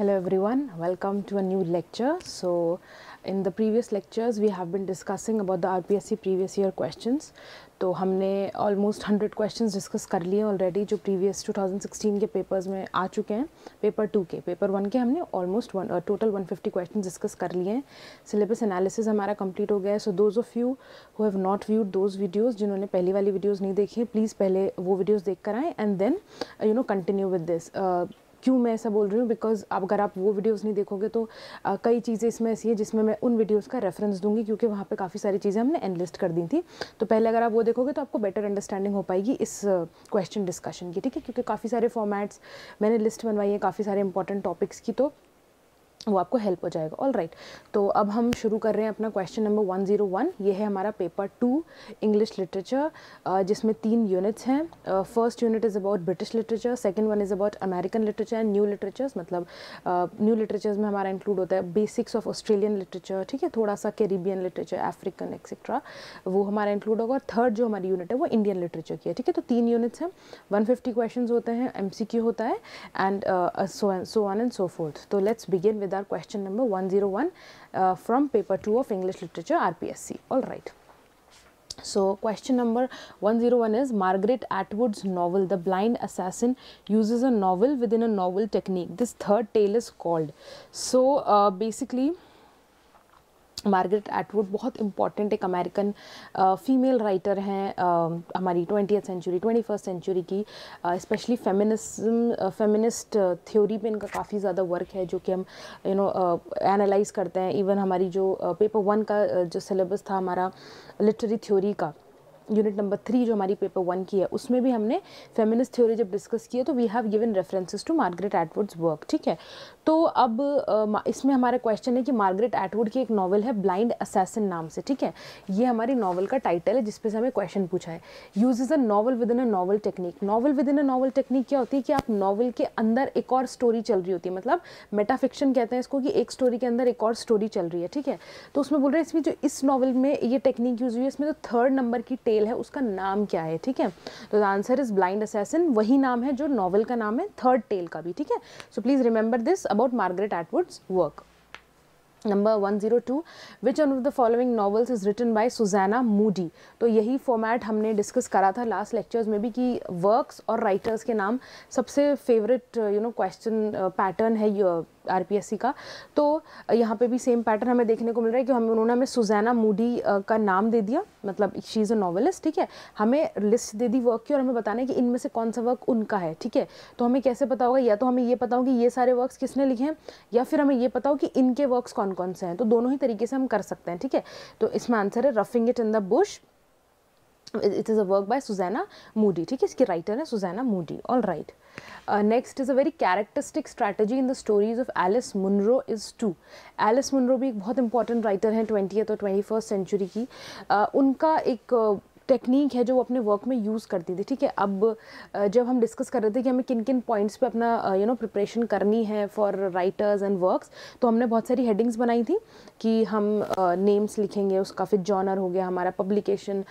Hello everyone welcome to a new lecture so in the previous lectures we have been discussing about the R P S C previous year question तो हमने almost hundred question discuss कर लिए already जो previous two thousand sixteen के papers में आ चुके हैं पेपर टू के पेपर वन के हमने almost one total one fifty question discuss कर लिए हैं सिलेबस एनालिसिस हमारा कम्प्लीट हो गया है so those of you who have not viewed those videos जिन्होंने पहली वाली वीडियोज़ नहीं देखी प्लीज़ पहले वो वीडियोज़ देख कर आएँ and then you know continue with this क्यों मैं ऐसा बोल रही हूँ बिकॉज आप अगर आप वो वीडियोस नहीं देखोगे तो आ, कई चीज़ें इसमें ऐसी हैं जिसमें मैं उन वीडियोस का रेफरेंस दूंगी क्योंकि वहाँ पे काफ़ी सारी चीज़ें हमने एनलिस्ट कर दी थी तो पहले अगर आप वो देखोगे तो आपको बेटर अंडरस्टैंडिंग हो पाएगी इस क्वेश्चन डिस्कशन की ठीक है क्योंकि काफ़ी सारे फॉर्मेट्स मैंने लिस्ट बनवाई है काफ़ी सारे इंपॉर्टेंट टॉपिक्स की तो वो आपको हेल्प हो जाएगा ऑल राइट right. तो अब हम शुरू कर रहे हैं अपना question number one zero one ये है हमारा पेपर टू इंग्लिश लिटरेचर जिसमें तीन यूनिट्स हैं first unit is about British literature second one is about American literature and new literatures मतलब न्यू uh, लिटरेचर्स में हमारा इंक्लूड होता है बेसिक्स ऑफ ऑस्ट्रेलियन लिटरेचर ठीक है थोड़ा सा कैरिबियन लिटरेचर अफ्रीकन एक्सेट्रा वो हमारा इंक्लूड होगा और थर्ड जो हमारी यूनिट है वो इंडियन लिटरेचर की है ठीक है तो तीन यूनिट्स हैं वन फिफ्टी क्वेश्चन होते हैं एम होता है and so on and so forth तो let's begin with with our question number 101 uh, from paper 2 of English literature RPSC. All right. So, question number 101 is Margaret Atwood's novel The Blind Assassin uses a novel within a novel technique. This third tale is called. So, uh, basically, Margaret Atwood बहुत important एक American female writer हैं um, हमारी twenty century twenty first century की specially feminism feminist theory पे इनका काफ़ी ज़्यादा work है जो कि हम यू नो एनालाइज करते हैं इवन हमारी जो पेपर uh, वन का uh, जो सिलेबस था हमारा लिटरेरी थ्योरी का यूनिट नंबर थ्री जो हमारी पेपर वन की है उसमें भी हमने फेमिनिस्ट थ्योरी जब डिस्कस किया तो we have given references to Margaret Atwood's work ठीक है तो अब इसमें हमारा क्वेश्चन है कि मार्गरेट एटवुड की एक नॉवल है ब्लाइंड असैसिन नाम से ठीक है ये हमारी नॉवल का टाइटल है जिसपे से हमें क्वेश्चन पूछा है use is a novel within a novel technique novel within a novel technique क्या होती है कि आप नॉवल के अंदर एक और स्टोरी चल रही होती है मतलब मेटाफिक्शन कहते हैं इसको कि एक स्टोरी के अंदर एक और स्टोरी चल रही है ठीक है तो उसमें बोल रहे हैं इसमें जो इस नॉवल में ये टेक्निक यूज़ हुई है इसमें जो थर्ड नंबर की टेल है उसका नाम क्या है ठीक है तो the answer is blind assassin वही नाम है जो नॉवल का नाम है थर्ड टेल का भी ठीक है so please remember this about Margaret Atwood's work. Number 102 which one of the following novels is written by Susanna Moodie तो यही फॉर्मेट हमने डिस्कस करा था लास्ट लेक्चर्स में भी कि वर्क्स और राइटर्स के नाम सबसे favourite you know question pattern है uh, आरपीएससी का तो यहाँ पे भी सेम पैटर्न हमें देखने को मिल रहा है कि हमें उन्होंने हमें सुजैना मूडी का नाम दे दिया मतलब शी इज़ अ नॉवलिस्ट ठीक है हमें लिस्ट दे दी वर्क की और हमें बताना है कि इनमें से कौन सा वर्क उनका है ठीक है तो हमें कैसे पता होगा या तो हमें ये पता हो कि ये सारे वर्क्स किसने लिखे हैं या फिर हमें ये पता हो कि इनके वर्क्स कौन कौन से हैं तो दोनों ही तरीके से हम कर सकते हैं ठीक है तो इसमें आंसर है roughing it in the bush it is a work by Susanna Moodie ठीक है इसकी राइटर है Susanna Moodie all right next is a very characteristic strategy in the stories of Alice Munro is to Alice Munro भी एक बहुत important writer हैं twenty और twenty first century की uh, उनका एक uh, टेक्निक है जो वो अपने वर्क में यूज़ करती थी ठीक है अब जब हम डिस्कस कर रहे थे कि हमें किन किन पॉइंट्स पे अपना यू नो प्रिपरेशन करनी है फॉर राइटर्स एंड वर्क्स तो हमने बहुत सारी हेडिंग्स बनाई थी कि हम नेम्स लिखेंगे उसका फिर जॉनर हो गया हमारा publication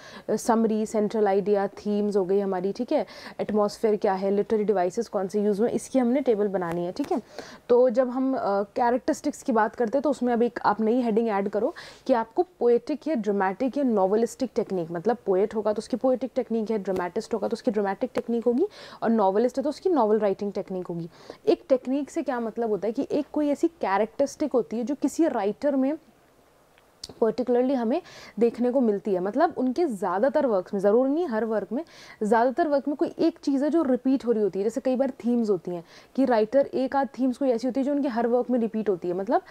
summary central idea themes हो गई हमारी ठीक है एटमोसफेयर क्या है लिटरेरी डिवाइस कौन से यूज़ हुए इसकी हमने टेबल बनानी है ठीक है तो जब हम कैरेक्टरिस्टिक्स की बात करते हैं तो उसमें अब एक आप नई हेडिंग ऐड करो कि आपको पोएटिक या ड्रामेटिक या नॉवलिस्टिक टेक्निक मतलब पोएट पोएट होगा तो उसकी पोएटिक टेक्निक है ड्रामेटिस्ट होगा तो उसकी ड्रामेटिक टेक्निक होगी और नॉवलिस्ट है तो उसकी नॉवल राइटिंग टेक्निक होगी एक टेक्निक से क्या मतलब होता है कि एक कोई ऐसी कैरेक्टरिस्टिक होती है जो किसी राइटर में पर्टिकुलरली हमें देखने को मिलती है मतलब उनके ज़्यादातर वर्क्स में ज़रूर नहीं हर वर्क में ज़्यादातर वर्क में कोई एक चीज़ है जो रिपीट हो रही होती है जैसे कई बार थीम्स होती हैं कि राइटर एक आध थीम्स कोई ऐसी होती है जो उनके हर वर्क में रिपीट होती है मतलब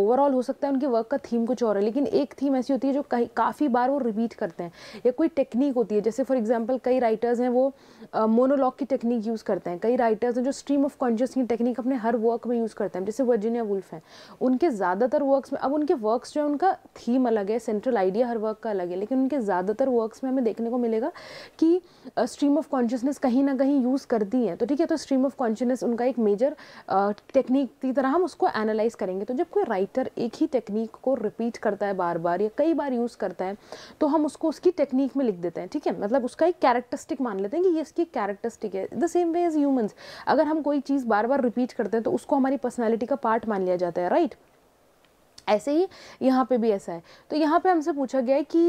ओवरऑल हो सकता है उनके वर्क का थीम कुछ और है लेकिन एक थीम ऐसी होती है जो कहीं काफ़ी बार वो रिपीट करते हैं या कोई टेक्निक होती है जैसे फॉर एग्जाम्पल कई राइटर्स हैं वो मोनोलॉग की टेक्निक यूज़ करते हैं कई राइटर्स हैं जो स्ट्रीम ऑफ कॉन्शियस की टेक्निक अपने हर वर्क में यूज़ करते हैं जैसे वर्जिनिया वुल्फ हैं उनके ज़्यादातर वर्क्स में अब उनके वर्क्स जो है उनका थीम अलग है सेंट्रल आइडिया हर वर्क का अलग है लेकिन उनके ज़्यादातर वर्क्स में हमें देखने को मिलेगा कि स्ट्रीम ऑफ कॉन्शियसनेस कहीं ना कहीं यूज़ करती हैं तो ठीक है तो स्ट्रीम ऑफ कॉन्शियसनेस उनका एक मेजर टेक्निक की तरह हम उसको एनालाइज करेंगे तो जब कोई राइटर एक ही टेक्निक को रिपीट करता है बार बार या कई बार यूज़ करता है तो हम उसको उसकी टेक्निक में लिख देते हैं ठीक है मतलब उसका एक कैरेक्टरिस्टिक मान लेते हैं कि ये इसकी कैरेक्टरिस्टिक है the same way as humans अगर हम कोई चीज़ बार बार रिपीट करते हैं तो उसको हमारी पर्सनैलिटी का पार्ट मान लिया जाता है राइट right? ऐसे ही यहाँ पे भी ऐसा है तो यहाँ पे हमसे पूछा गया है कि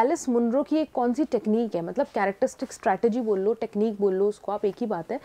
एलिस मुनरो की एक कौन सी टेक्निक है मतलब कैरेक्टरिस्टिक स्ट्रैटेजी बोल लो टेक्निक बोल लो उसको आप एक ही बात है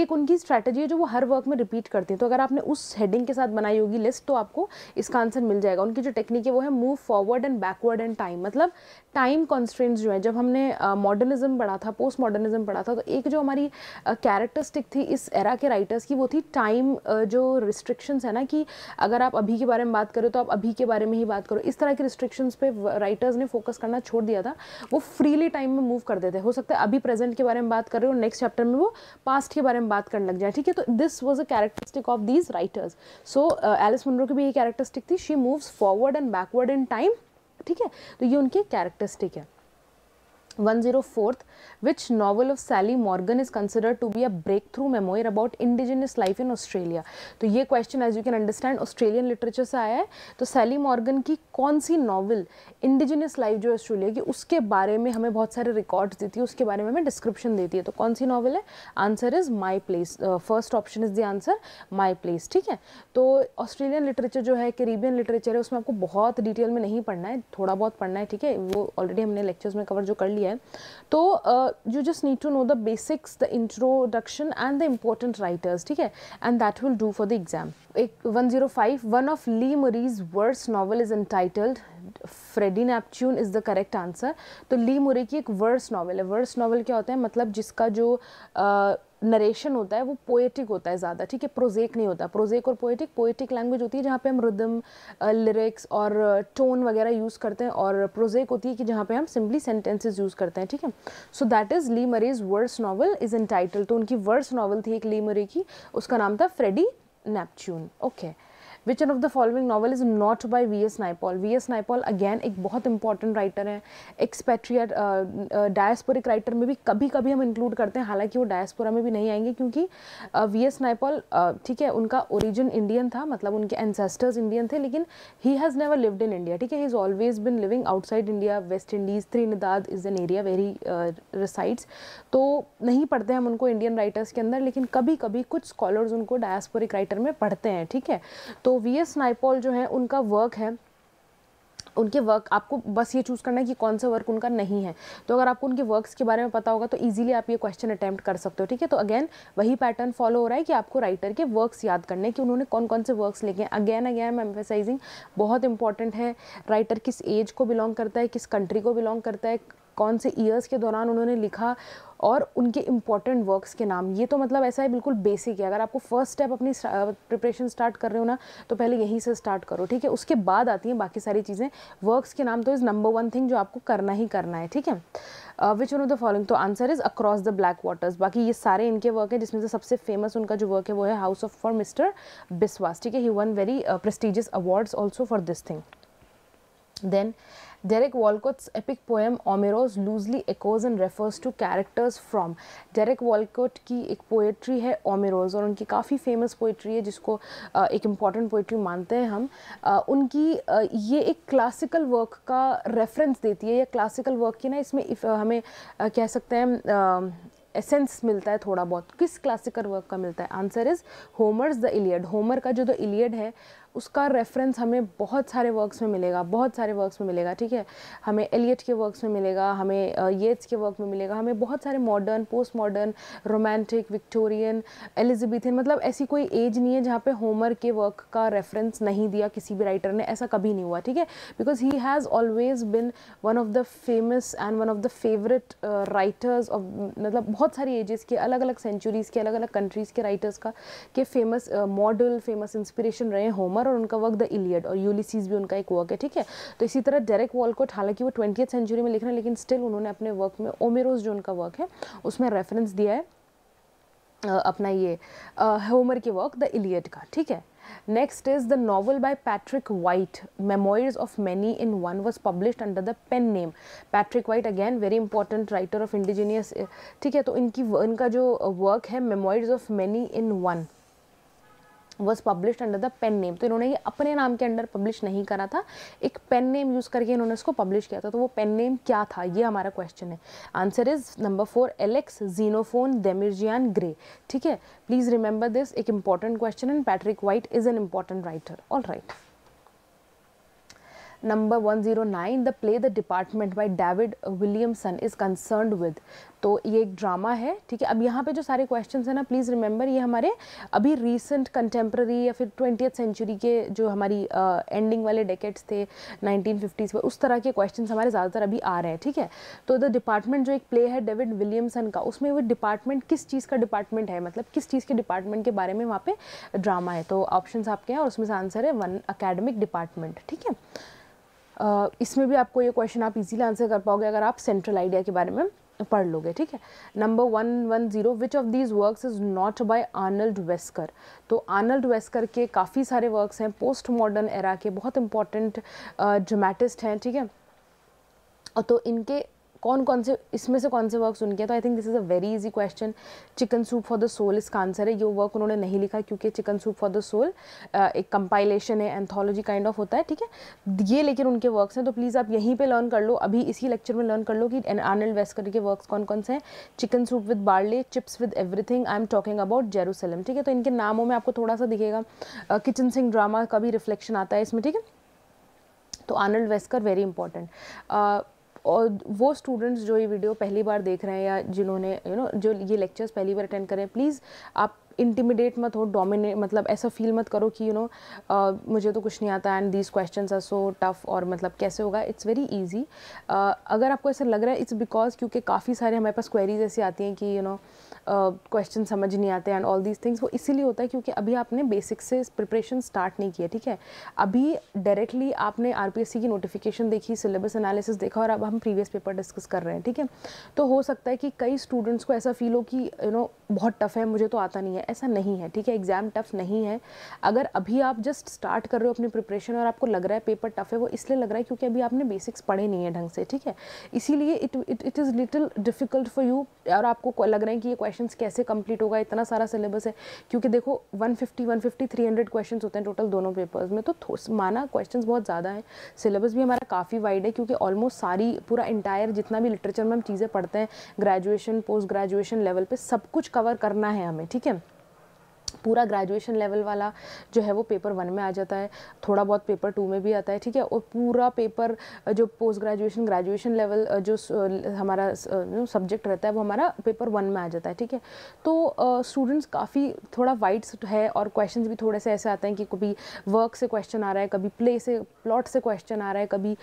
एक उनकी स्ट्रैटेजी है जो वो हर वर्क में रिपीट करती हैं तो अगर आपने उस हेडिंग के साथ बनाई होगी लिस्ट तो आपको इसका आंसर मिल जाएगा उनकी जो टेक्निक है वो है move forward and backward and time मतलब टाइम कॉन्स्टेंट्स जो है जब हमने मॉडर्निज्म पढ़ा था पोस्ट मॉडर्निज्म पढ़ा था तो एक जो हमारी कैरेक्टरिस्टिक थी इस एरा के राइटर्स की वो थी टाइम जो रिस्ट्रिक्शंस है ना कि अगर आप अभी के बारे में बात बात करें तो आप अभी के बारे में ही बात करो इस तरह के रिस्ट्रिक्शंस पे राइटर्स ने फोकस करना छोड़ दिया था वो फ्रीली टाइम में मूव कर देते हो सकता है अभी प्रेजेंट के बारे में बात कर रहे हो नेक्स्ट चैप्टर में वो पास्ट के बारे में बात करने लग जाए ठीक है तो this was a characteristic of these writers so Alice Munro की भी ये कैरेक्टरिस्टिक थी she moves forward and backward in time ठीक है तो ये उनकी कैरेक्टरिस्टिक है one zero fourth which novel of Sally Morgan is consider to be a breakthrough memoir about indigenous life in Australia तो ये question as you can understand Australian literature से आया है तो सैली मॉर्गन की कौन सी novel इंडिजिनियस लाइफ जो ऑस्ट्रेलिया की उसके बारे में हमें बहुत सारे रिकॉर्ड्स देती है उसके बारे में हमें डिस्क्रिप्शन देती है तो कौन सी नॉवल है answer is my place first option is the answer my place ठीक है तो ऑस्ट्रेलियन लिटरेचर जो है करीबियन लिटरेचर है उसमें आपको बहुत डिटेल में नहीं पढ़ना है थोड़ा बहुत पढ़ना है ठीक है वो ऑलरेडी हमने लेक्चर्स में कवर जो कर लिया है तो you just need to know the basics the introduction and the important writers ठीक है and that will do for the exam एक one zero five one of Les Murray's verse novel is entitled Freddy Neptune is the correct answer तो Les Murray की एक verse novel है verse novel क्या होता है मतलब जिसका जो uh, नरेशन होता है वो पोएटिक होता है ज़्यादा ठीक है प्रोजेक नहीं होता प्रोजेक और पोएटिक पोएटिक लैंग्वेज होती है जहाँ पे हम रिदम लिरिक्स और टोन वगैरह यूज़ करते हैं और प्रोजेक होती है कि जहाँ पे हम सिंपली सेंटेंसेस यूज़ करते हैं ठीक है so that is Les Murray's verse novel is entitled तो उनकी वर्स नावल थी एक ली मरे की उसका नाम था Freddy Neptune okay okay. Which of the following novel is not by V S Naipaul V S Naipaul again एक बहुत इंपॉर्टेंट राइटर है एक्सपेट्रियट डायस्पोरिक राइटर में भी कभी कभी हम इंक्लूड करते हैं हालांकि वो डायस्पोरा में भी नहीं आएंगे क्योंकि वी एस नाइपॉल ठीक है उनका ओरिजिन इंडियन था मतलब उनके एनसेस्टर्स इंडियन थे लेकिन he has never lived in India ठीक है he is always been living outside India West Indies Trinidad is an area where resides तो नहीं पढ़ते हम उनको इंडियन राइटर्स के अंदर लेकिन कभी कभी कुछ स्कॉलर्स उनको डायस्पोरिक राइटर में पढ़ते हैं ठीक है तो तो वी एस नाइपॉल जो है उनका वर्क है उनके वर्क आपको बस ये चूज़ करना है कि कौन सा वर्क उनका नहीं है तो अगर आपको उनके वर्क्स के बारे में पता होगा तो ईजिली आप ये क्वेश्चन अटैम्प्ट कर सकते हो ठीक है तो अगेन वही पैटर्न फॉलो हो रहा है कि आपको राइटर के वर्क्स याद करने कि उन्होंने कौन कौन से वर्क्स लिखे हैं अगेन अगेन एम्फेसाइजिंग बहुत इंपॉर्टेंट है राइटर किस एज को बिलोंग करता है किस कंट्री को बिलोंग करता है कौन से ईयर्स के दौरान उन्होंने लिखा और उनके इम्पॉर्टेंट वर्क्स के नाम ये तो मतलब ऐसा है बिल्कुल बेसिक है अगर आपको फर्स्ट स्टेप अपनी प्रिपरेशन स्टार्ट कर रहे हो ना तो पहले यहीं से स्टार्ट करो ठीक है उसके बाद आती हैं बाकी सारी चीज़ें वर्क्स के नाम तो इज़ नंबर वन थिंग जो आपको करना ही करना है ठीक है which one of the following तो answer is across the black waters बाकी ये सारे इनके वर्क हैं जिसमें से सबसे फेमस उनका जो वर्क है वो है house of for mister Biswas ठीक है he one very prestigious awards also for this thing then Derek Walcott's epic poem Omeros loosely echoes and refers to characters from Derek Walcott की एक पोएट्री है ओमेरोज और उनकी काफ़ी फेमस पोइट्री है जिसको एक इम्पॉर्टेंट पोइट्री मानते हैं हम उनकी ये एक क्लासिकल वर्क का रेफरेंस देती है या क्लासिकल वर्क की ना इसमें हमें कह सकते हैं एसेंस मिलता है थोड़ा बहुत किस क्लासिकल वर्क का मिलता है answer is Homer's the Iliad Homer का जो द इलियड है उसका रेफरेंस हमें बहुत सारे वर्क्स में मिलेगा बहुत सारे वर्क्स में मिलेगा ठीक है हमें एलियट के वर्क्स में मिलेगा हमें येट्स के वर्क में मिलेगा हमें बहुत सारे modern post modern romantic Victorian Elizabethan मतलब ऐसी कोई एज नहीं है जहाँ पे होमर के वर्क का रेफरेंस नहीं दिया किसी भी राइटर ने ऐसा कभी नहीं हुआ ठीक है because he has always been one of the famous and one of the favourite writers of मतलब बहुत सारी एजेस के अलग अलग सेंचुरीज़ के अलग अलग कंट्रीज़ के राइटर्स का के फेमस मॉडल फेमस इंस्पिरेशन रहे होमर ओमर और उनका वर्क द इलियड और यूलिसीज भी उनका एक वर्क है ठीक है तो इसी तरह डेरेक वॉलकोट हालांकि वो ट्वेंटी सेंचुरी में लिख रहे हैं लेकिन स्टिल उन्होंने अपने वर्क में ओमेरोज जो उनका वर्क है उसमें रेफरेंस दिया है अपना ये होमर के वर्क द इलियड का ठीक है next is the novel by Patrick White memoirs of many in one was published under the pen name Patrick White again very important writer of indigenous ठीक है तो इनकी इनका जो वर्क है memoirs of many in one was publish under the pen name तो इन्होंने ये अपने नाम के अंडर पब्लिश नहीं करा था एक पेन नेम यूज़ करके इन्होंने इसको पब्लिश किया था तो वो पेन नेम क्या था ये हमारा क्वेश्चन है answer is number four Alex Xenophon Demirjian Gray ठीक है प्लीज़ रिमेंबर दिस एक important question and Patrick White is an important writer all right number one zero nine the play the department by David Williamson is concern with तो ये एक drama है ठीक है अब यहाँ पे जो सारे क्वेश्चंस हैं ना प्लीज़ रिमेंबर ये हमारे अभी रीसेंट कंटेम्प्रेरी या फिर ट्वेंटी सेंचुरी के जो हमारी एंडिंग uh, वाले डेकेट्स थे नाइनटीन फिफ्टीज़ में उस तरह के क्वेश्चन हमारे ज़्यादातर अभी आ रहे हैं ठीक है तो द डिपार्टमेंट जो एक प्ले है डेविड विलियमसन का उसमें वो डिपार्टमेंट किस चीज़ का डिपार्टमेंट है मतलब किस चीज़ के डिपार्टमेंट के बारे में वहाँ पर ड्रामा है तो ऑप्शन आपके हैं और उसमें से आंसर है वन अकेडमिक डिपार्टमेंट ठीक है इसमें भी आपको ये क्वेश्चन आप इजीली आंसर कर पाओगे अगर आप सेंट्रल आइडिया के बारे में पढ़ लोगे ठीक है number one one zero which of these works is not by Arnold Wesker तो आर्नल्ड वेस्कर के काफ़ी सारे वर्क्स हैं पोस्ट मॉडर्न एरा के बहुत इंपॉर्टेंट ड्रामेटिस्ट हैं ठीक है तो इनके कौन कौन से इसमें से कौन से वर्क सुन के तो I think this is a very easy question chicken soup for the soul इसका आंसर है ये वर्क उन्होंने नहीं लिखा क्योंकि chicken soup for the soul एक कंपाइलेशन है एंथोलॉजी काइंड ऑफ होता है ठीक है ये लेकिन उनके वर्क्स हैं तो प्लीज़ आप यहीं पर लर्न कर लो अभी इसी लेक्चर में लर्न कर लो कि आनल वेस्कर के वर्क्स कौन कौन से हैं chicken soup with barley chips with everything I am talking about Jerusalem ठीक है तो इनके नामों में आपको थोड़ा सा दिखेगा किचन सिंह ड्रामा का भी रिफ्लेक्शन आता है इसमें ठीक है तो आनल वेस्कर वेरी इंपॉर्टेंट और वो स्टूडेंट्स जो ये वीडियो पहली बार देख रहे हैं या जिन्होंने यू नो जो ये लेक्चर्स पहली बार अटेंड करें प्लीज़ आप इंटिमिडेट मत हो डोमिनेट मतलब ऐसा फील मत करो कि यू नो मुझे तो कुछ नहीं आता and these question are so tough और मतलब कैसे होगा इट्स वेरी ईजी अगर आपको ऐसा लग रहा है इट्स बिकॉज क्योंकि काफ़ी सारे हमारे पास क्वेरीज ऐसी आती हैं कि you you know know, question समझ नहीं आते एंड ऑल दीज थिंग्स वो इसीलिए होता है क्योंकि अभी आपने बेसिक से प्रिपरेशन स्टार्ट नहीं किया ठीक है अभी डायरेक्टली आपने आर की नोटिफिकेशन देखी सिलेबस एनालिसिस देखा और अब हम प्रीवियस पेपर डिस्कस कर रहे हैं ठीक है तो हो सकता है कि कई स्टूडेंट्स को ऐसा फील हो कि यू you नो know, बहुत टफ़ है मुझे तो आता नहीं है ऐसा नहीं है ठीक है एग्ज़ाम टफ़ नहीं है अगर अभी आप जस्ट स्टार्ट कर रहे हो अपनी प्रिपरेशन और आपको लग रहा है पेपर टफ़ है वो इसलिए लग रहा है क्योंकि अभी आपने बेसिक्स पढ़े नहीं है ढंग से ठीक है इसीलिए it it it is little difficult for you और आपको लग रहा है कि ये क्वेश्चन कैसे कंप्लीट होगा इतना सारा सिलेबस है क्योंकि देखो one fifty one fifty three hundred question होते हैं टोटल दोनों पेपर्स में तो माना क्वेश्चन बहुत ज़्यादा है सिलेबस भी हमारा काफ़ी वाइड है क्योंकि ऑलमोस्ट सारी पूरा इंटायर जितना भी लिटरेचर में हम चीज़ें पढ़ते हैं ग्रेजुएशन पोस्ट ग्रेजुएशन लेवल पर सब कुछ कवर करना है हमें ठीक है पूरा ग्रेजुएशन लेवल वाला जो है वो पेपर वन में आ जाता है थोड़ा बहुत पेपर टू में भी आता है ठीक है और पूरा पेपर जो पोस्ट ग्रेजुएशन ग्रेजुएशन लेवल जो हमारा सब्जेक्ट रहता है वो हमारा पेपर वन में आ जाता है ठीक है तो स्टूडेंट्स काफ़ी थोड़ा वाइड है और क्वेश्चन भी थोड़े से ऐसे आते हैं कि कभी वर्क से क्वेश्चन आ रहा है कभी प्ले से प्लॉट से क्वेश्चन आ रहा है कभी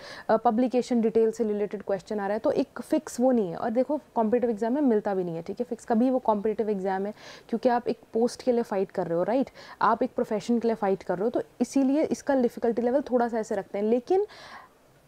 पब्लिकेशन डिटेल से रिलेटेड क्वेश्चन आ रहा है तो एक फ़िक्स वो नहीं है और देखो कॉम्पिटेटिव एग्जाम में मिलता भी नहीं है ठीक है फिक्स कभी वो कॉम्पिटेटिव एग्जाम है क्योंकि आप एक पोस्ट के लिए फ़ाइट कर रहे हो राइट आप एक प्रोफेशन के लिए फ़ाइट कर रहे हो तो इसीलिए इसका डिफ़िकल्टी लेवल थोड़ा सा ऐसे रखते हैं लेकिन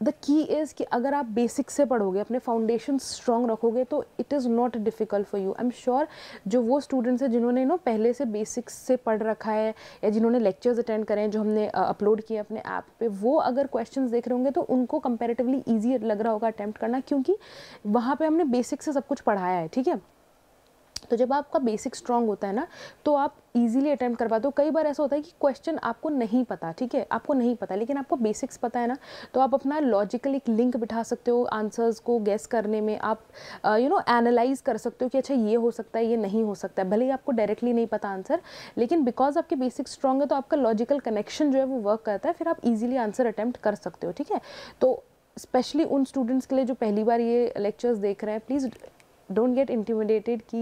द की इज़ कि अगर आप बेसिक से पढ़ोगे अपने फाउंडेशन स्ट्रॉन्ग रखोगे तो it is not difficult for you I am sure जो वो स्टूडेंट्स हैं जिन्होंने नो पहले से बेसिक्स से पढ़ रखा है या जिन्होंने लेक्चर्स अटेंड करें जो हमने अपलोड किए अपने ऐप पे वो अगर क्वेश्चन देख रहे होंगे तो उनको कंपेरेटिवली ईजी लग रहा होगा अटैम्प्ट करना क्योंकि वहाँ पर हमने बेसिक से सब कुछ पढ़ाया है ठीक है तो जब आपका बेसिक स्ट्रांग होता है ना तो आप ईजिली अटैम्प्ट कर पाते हो कई बार ऐसा होता है कि क्वेश्चन आपको नहीं पता ठीक है आपको नहीं पता लेकिन आपको बेसिक्स पता है ना तो आप अपना लॉजिकल एक लिंक बिठा सकते हो आंसर्स को गैस करने में आप यू नो एनालाइज कर सकते हो कि अच्छा ये हो सकता है ये नहीं हो सकता है भले ही आपको डायरेक्टली नहीं पता आंसर लेकिन बिकॉज आपके बेसिक स्ट्रांग है तो आपका लॉजिकल कनेक्शन जो है वो वर्क करता है फिर आप ईजिली आंसर अटैम्प्ट कर सकते हो ठीक है तो स्पेशली उन स्टूडेंट्स के लिए जो पहली बार ये लेक्चर्स देख रहे हैं प्लीज़ डोंट गेट इंटिमिडेटेड कि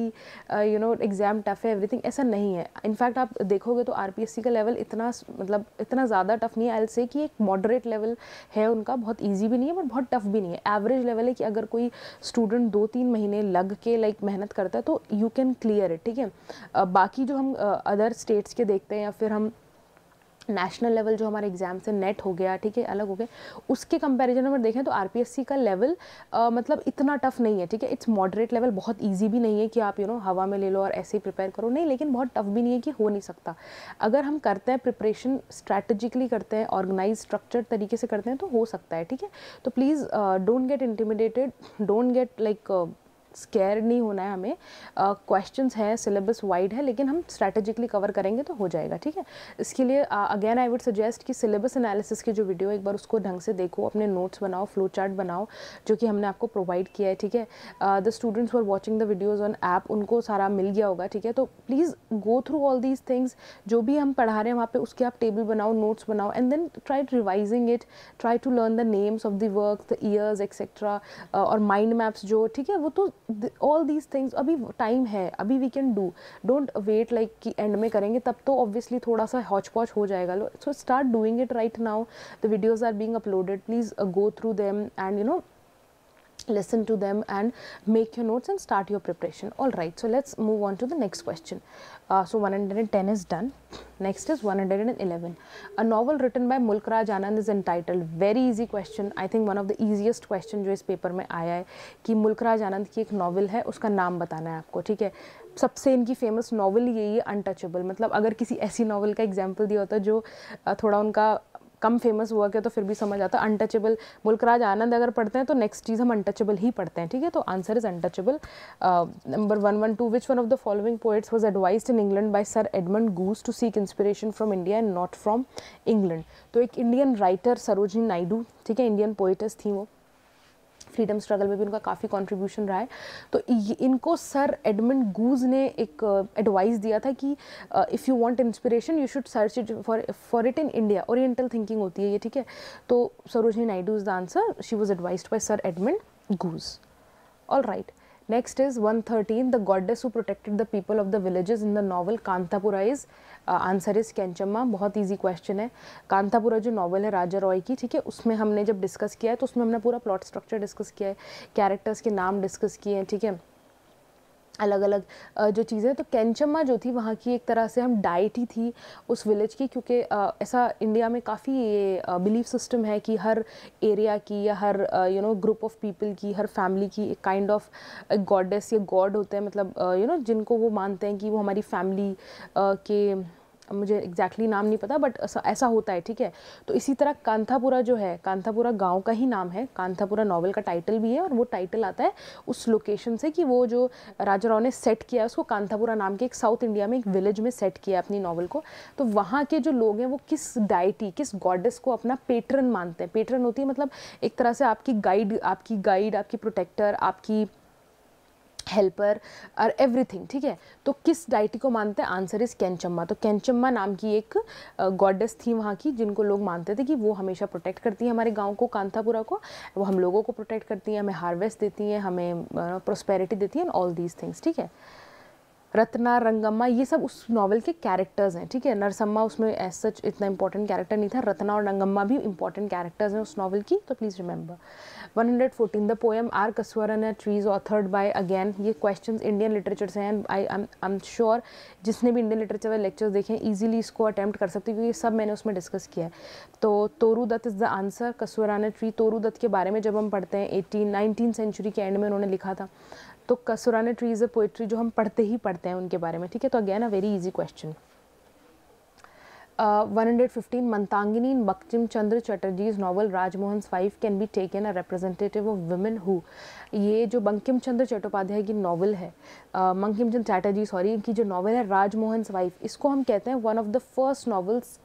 यू नो एग्ज़ाम टफ़ है एवरीथिंग ऐसा नहीं है इनफैक्ट आप देखोगे तो आर का लेवल इतना मतलब इतना ज़्यादा टफ़ नहीं है आई से कि एक मॉडरेट लेवल है उनका बहुत ईजी भी नहीं है बट बहुत टफ़ भी नहीं है एवरेज लेवल है कि अगर कोई स्टूडेंट दो तीन महीने लग के लाइक like, मेहनत करता है तो यू कैन क्लियर इट ठीक है uh, बाकी जो हम अदर uh, स्टेट्स के देखते हैं या फिर हम नेशनल लेवल जो हमारे एग्जाम से नेट हो गया ठीक है अलग हो गया उसके कंपैरिजन अगर देखें तो आरपीएससी का लेवल आ, मतलब इतना टफ नहीं है ठीक है इट्स मॉडरेट लेवल बहुत ईजी भी नहीं है कि आप यू you नो know, हवा में ले लो और ऐसे ही प्रिपेयर करो नहीं लेकिन बहुत टफ भी नहीं है कि हो नहीं सकता अगर हम करते हैं प्रिपरेशन स्ट्रैटेजिकली करते हैं ऑर्गेनाइज स्ट्रक्चर तरीके से करते हैं तो हो सकता है ठीक है तो please don't get intimidated don't get like scare नहीं होना है हमें क्वेश्चंस uh, हैं सिलेबस वाइड है लेकिन हम स्ट्रैटेजिकली कवर करेंगे तो हो जाएगा ठीक है इसके लिए अगेन आई वुड सजेस्ट कि सिलेबस एनालिसिस की जो वीडियो एक बार उसको ढंग से देखो अपने नोट्स बनाओ फ्लो चार्ट बनाओ जो कि हमने आपको प्रोवाइड किया है ठीक है the students for watching the videos on app उनको सारा मिल गया होगा ठीक है तो please go through all these things जो भी हम पढ़ा रहे हैं वहाँ पर उसके आप टेबल बनाओ नोट्स बनाओ and then try revising it try to learn the names of the work the years etcetera और माइंड मैप्स जो ठीक है वो तो ऑल दीज थिंग्स अभी टाइम है अभी we can do don't wait like कि एंड में करेंगे तब तो ऑब्वियसली थोड़ा सा हॉच पॉच हो जाएगा so start doing it right now the videos are being uploaded please go through them and you know listen to them and make your notes and start your preparation all right so let's move on to the next question uh, so 110 is done next is 111 a novel written by mulkraj anand is entitled very easy question i think one of the easiest question जो इस paper में आया है कि Mulk Raj anand ki ek novel hai uska naam batana hai aapko theek hai सबसे इनकी famous novel यही है अनटचेबल मतलब अगर किसी ऐसी नॉवल का एग्जांपल दिया होता जो थोड़ा उनका कम फेमस हुआ क्या तो फिर भी समझ आता अनटचेबल मुल्कराज आनंद अगर पढ़ते हैं तो नेक्स्ट चीज़ हम अनटचेबल ही पढ़ते हैं ठीक है तो answer is untouchable number one one two which one of the following poets was advise in England by sir Edmund Gosse to seek inspiration from India and not from England तो एक Indian writer Sarojini Naidu ठीक है Indian poet's थी वो freedom struggle में भी उनका काफ़ी कॉन्ट्रीब्यूशन रहा है तो इनको सर एडमिंड गूज ने एक एडवाइस uh, दिया था कि if you want inspiration you should search it for for it in India oriental thinking होती है ये ठीक है तो Sarojini Naidu is the answer she was advise by sir Edmund Gosse all right is one 113, the goddess who protected the people of the villages in the novel Kantapura is answer is Kenchamma बहुत easy question है कांतापुरा जो novel है राजा रॉय की ठीक है उसमें हमने जब डिस्कस किया है तो उसमें हमने पूरा प्लॉट स्ट्रक्चर डिस्कस किया है कैरेक्टर्स के नाम डिस्कस किए हैं ठीक है थीके? अलग अलग जो चीज़ें तो कैंचम्मा जो थी वहाँ की एक तरह से हम डाइट ही थी उस विलेज की क्योंकि ऐसा इंडिया में काफ़ी ये बिलीफ सिस्टम है कि हर एरिया की या हर you know group of people की हर फैमिली की एक काइंड ऑफ गॉडेस या गॉड होते हैं मतलब यू नो जिनको वो मानते हैं कि वो हमारी फैमिली के मुझे एग्जैक्टली exactly नाम नहीं पता बट ऐसा, होता है ठीक है तो इसी तरह कांथापुरा जो है कांथापुरा गांव का ही नाम है कांथापुरा नॉवल का टाइटल भी है और वो टाइटल आता है उस लोकेशन से कि वो जो राजा राव ने सेट किया है उसको कांथापुरा नाम के एक साउथ इंडिया में एक विलेज में सेट किया है अपनी नॉवल को तो वहाँ के जो लोग हैं वो किस डाइटी किस गॉडेस को अपना पेटर्न मानते हैं पेटर्न होती है मतलब एक तरह से आपकी गाइड आपकी गाइड आपकी प्रोटेक्टर आपकी हेल्पर और एवरीथिंग ठीक है तो किस डाइटी को मानते हैं आंसर इज़ कैंचम्मा तो कैंचम्मा नाम की एक गॉडेस थी वहाँ की जिनको लोग मानते थे कि वो हमेशा प्रोटेक्ट करती है हमारे गांव को कांतापुरा को वो हम लोगों को प्रोटेक्ट करती है हमें हार्वेस्ट देती हैं हमें प्रोस्पेरिटी देती है एंड ऑल दीज थिंग्स ठीक है रत्ना रंगम्मा ये सब उस नावल के कैरेक्टर्स हैं ठीक है नरसम्मा उसमें एज सच इतना इंपॉर्टेंट कैरेक्टर नहीं था रत्ना और रंगम्मा भी इंपॉर्टेंट कैरेक्टर्स हैं उस नावल की तो please remember 114 the poem R Kaswarana Trees authored by again ये questions Indian literature से हैं आई आई एम श्योर जिसने भी इंडियन लिटरेचर वाले लेक्चर्स देखे हैं easily इसको अटैम्प्ट कर सकते हैं क्योंकि सब मैंने उसमें डिस्कस किया है तो Toru Dutt is the answer casuarina tree Toru Dutt के बारे में जब हम पढ़ते हैं एटीन नाइनटीन सेंचुरी के एंड में उन्होंने लिखा था तो casuarina tree is a poetry जो हम पढ़ते ही पढ़ते हैं उनके बारे में ठीक है तो again a very easy question uh, 115 Mantangini in Bakchim Chandra Chatterjee's novel Rajmohan's Wife can be taken a representative of women who ये जो बंकिम चंद्र चट्टोपाध्याय की नॉवल है बंकिम चंद्र चैटर्जी सॉरी इनकी जो नॉवल है राजमोहन वाइफ इसको हम कहते हैं one of the first novels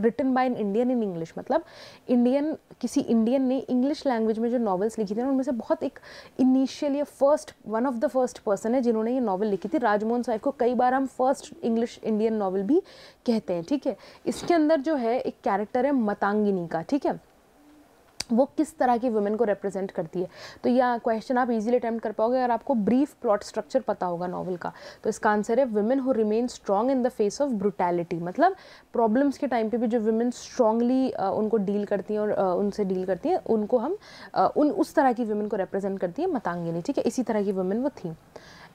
written by an Indian in English मतलब इंडियन किसी इंडियन ने इंग्लिश लैंग्वेज में जो नॉवेल्स लिखी थी उनमें से बहुत एक इनिशियल या first one of the first person है जिन्होंने ये नॉवल लिखी थी राजमोहन साहिब को कई बार हम फर्स्ट इंग्लिश इंडियन नॉवल भी कहते हैं ठीक है इसके अंदर जो है एक कैरेक्टर है मतांगिनी का ठीक है वो किस तरह की वुमेन को रिप्रेजेंट करती है तो यह क्वेश्चन आप इजीली अटैम्प्ट कर पाओगे अगर आपको ब्रीफ प्लॉट स्ट्रक्चर पता होगा नॉवल का तो इसका आंसर है women who remain strong in the face of brutality मतलब प्रॉब्लम्स के टाइम पे भी जो वुमेन स्ट्रांगली उनको डील करती हैं और उनसे डील करती हैं उनको हम उन उस तरह की वुमेन को रिप्रेजेंट करती हैं मतांगिनी ठीक है इसी तरह की वुमेन वो थी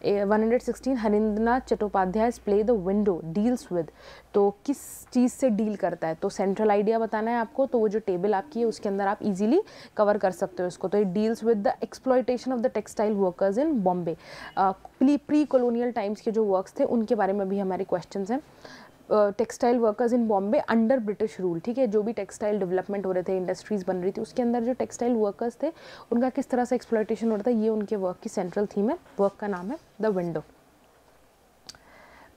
116 Harindranath Chattopadhyay play the window deals with तो किस चीज़ से डील करता है तो सेंट्रल आइडिया बताना है आपको तो वो जो टेबल आपकी है उसके अंदर आप इजीली कवर कर सकते हो इसको तो it deals with the exploitation of the textile workers in Bombay pre colonial times के जो वर्क्स थे उनके बारे में भी हमारे क्वेश्चन हैं textile workers in Bombay under British rule ठीक है जो भी टेक्सटाइल डेवलपमेंट हो रहे थे इंडस्ट्रीज़ बन रही थी उसके अंदर जो टेक्सटाइल वर्कर्स थे उनका किस तरह से एक्सप्लाइटेशन हो रहा था ये उनके वर्क की सेंट्रल थीम है वर्क का नाम है the window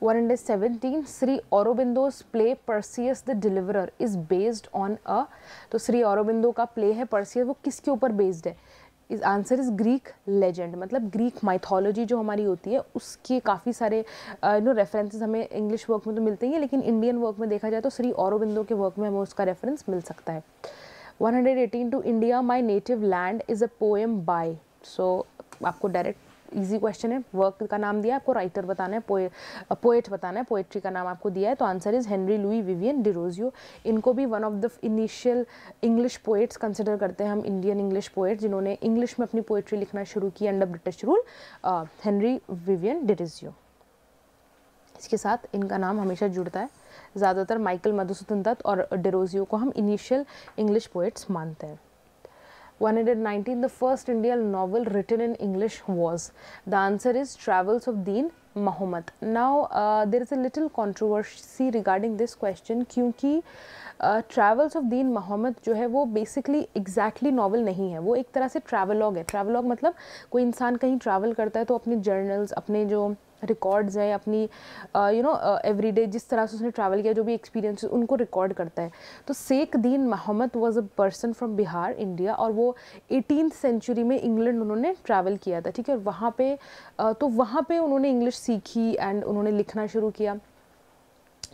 one hundred seventeen Sri Aurobindo's play Perseus the deliverer is based on a तो श्री औरबिंदो का प्ले है परसियस वो किसके ऊपर बेस्ड है is answer is Greek legend मतलब ग्रीक माइथोलॉजी जो हमारी होती है उसके काफ़ी सारे यू नो रेफरेंसेस हमें इंग्लिश वर्क में तो मिलते ही हैं लेकिन इंडियन वर्क में देखा जाए तो श्री औरबिंदो के वर्क में हमें उसका रेफरेंस मिल सकता है 118 to India my native land is a poem by so आपको डायरेक्ट ईजी क्वेश्चन है वर्क का नाम दिया आपको राइटर बताना है पोए, पोएट बताना है पोएट्री का नाम आपको दिया है तो answer is Henry Louis Vivian Derozio इनको भी one of the initial English poets consider करते हैं हम इंडियन इंग्लिश पोएट जिन्होंने इंग्लिश में अपनी पोएट्री लिखना शुरू की under British rule Henry Vivian Derozio इसके साथ इनका नाम हमेशा जुड़ता है ज़्यादातर माइकल मधुसूदन दत्त और डेरोजियो को हम इनिशियल इंग्लिश पोएट्स मानते हैं 119 the first indian novel written in english was the answer is travels of deen Mohammed now there is a little controversy regarding this question क्योंकि ट्रैवल्स ऑफ दीन मोहम्मद जो है वो बेसिकली एग्जैक्टली नॉवल नहीं है वो एक तरह से ट्रैवलॉग है ट्रैवलॉग मतलब कोई इंसान कहीं ट्रैवल करता है तो अपने जर्नल्स अपने जो रिकॉर्ड्स हैं अपनी यू नो एवरीडे जिस तरह से उसने ट्रैवल किया जो भी एक्सपीरियंस उनको रिकॉर्ड करता है तो Sheikh Deen Mohammed was a person from Bihar India और वो एटीन सेंचुरी में इंग्लैंड उन्होंने ट्रैवल किया था ठीक है और वहाँ पे uh, तो वहाँ पे उन्होंने इंग्लिश सीखी एंड उन्होंने लिखना शुरू किया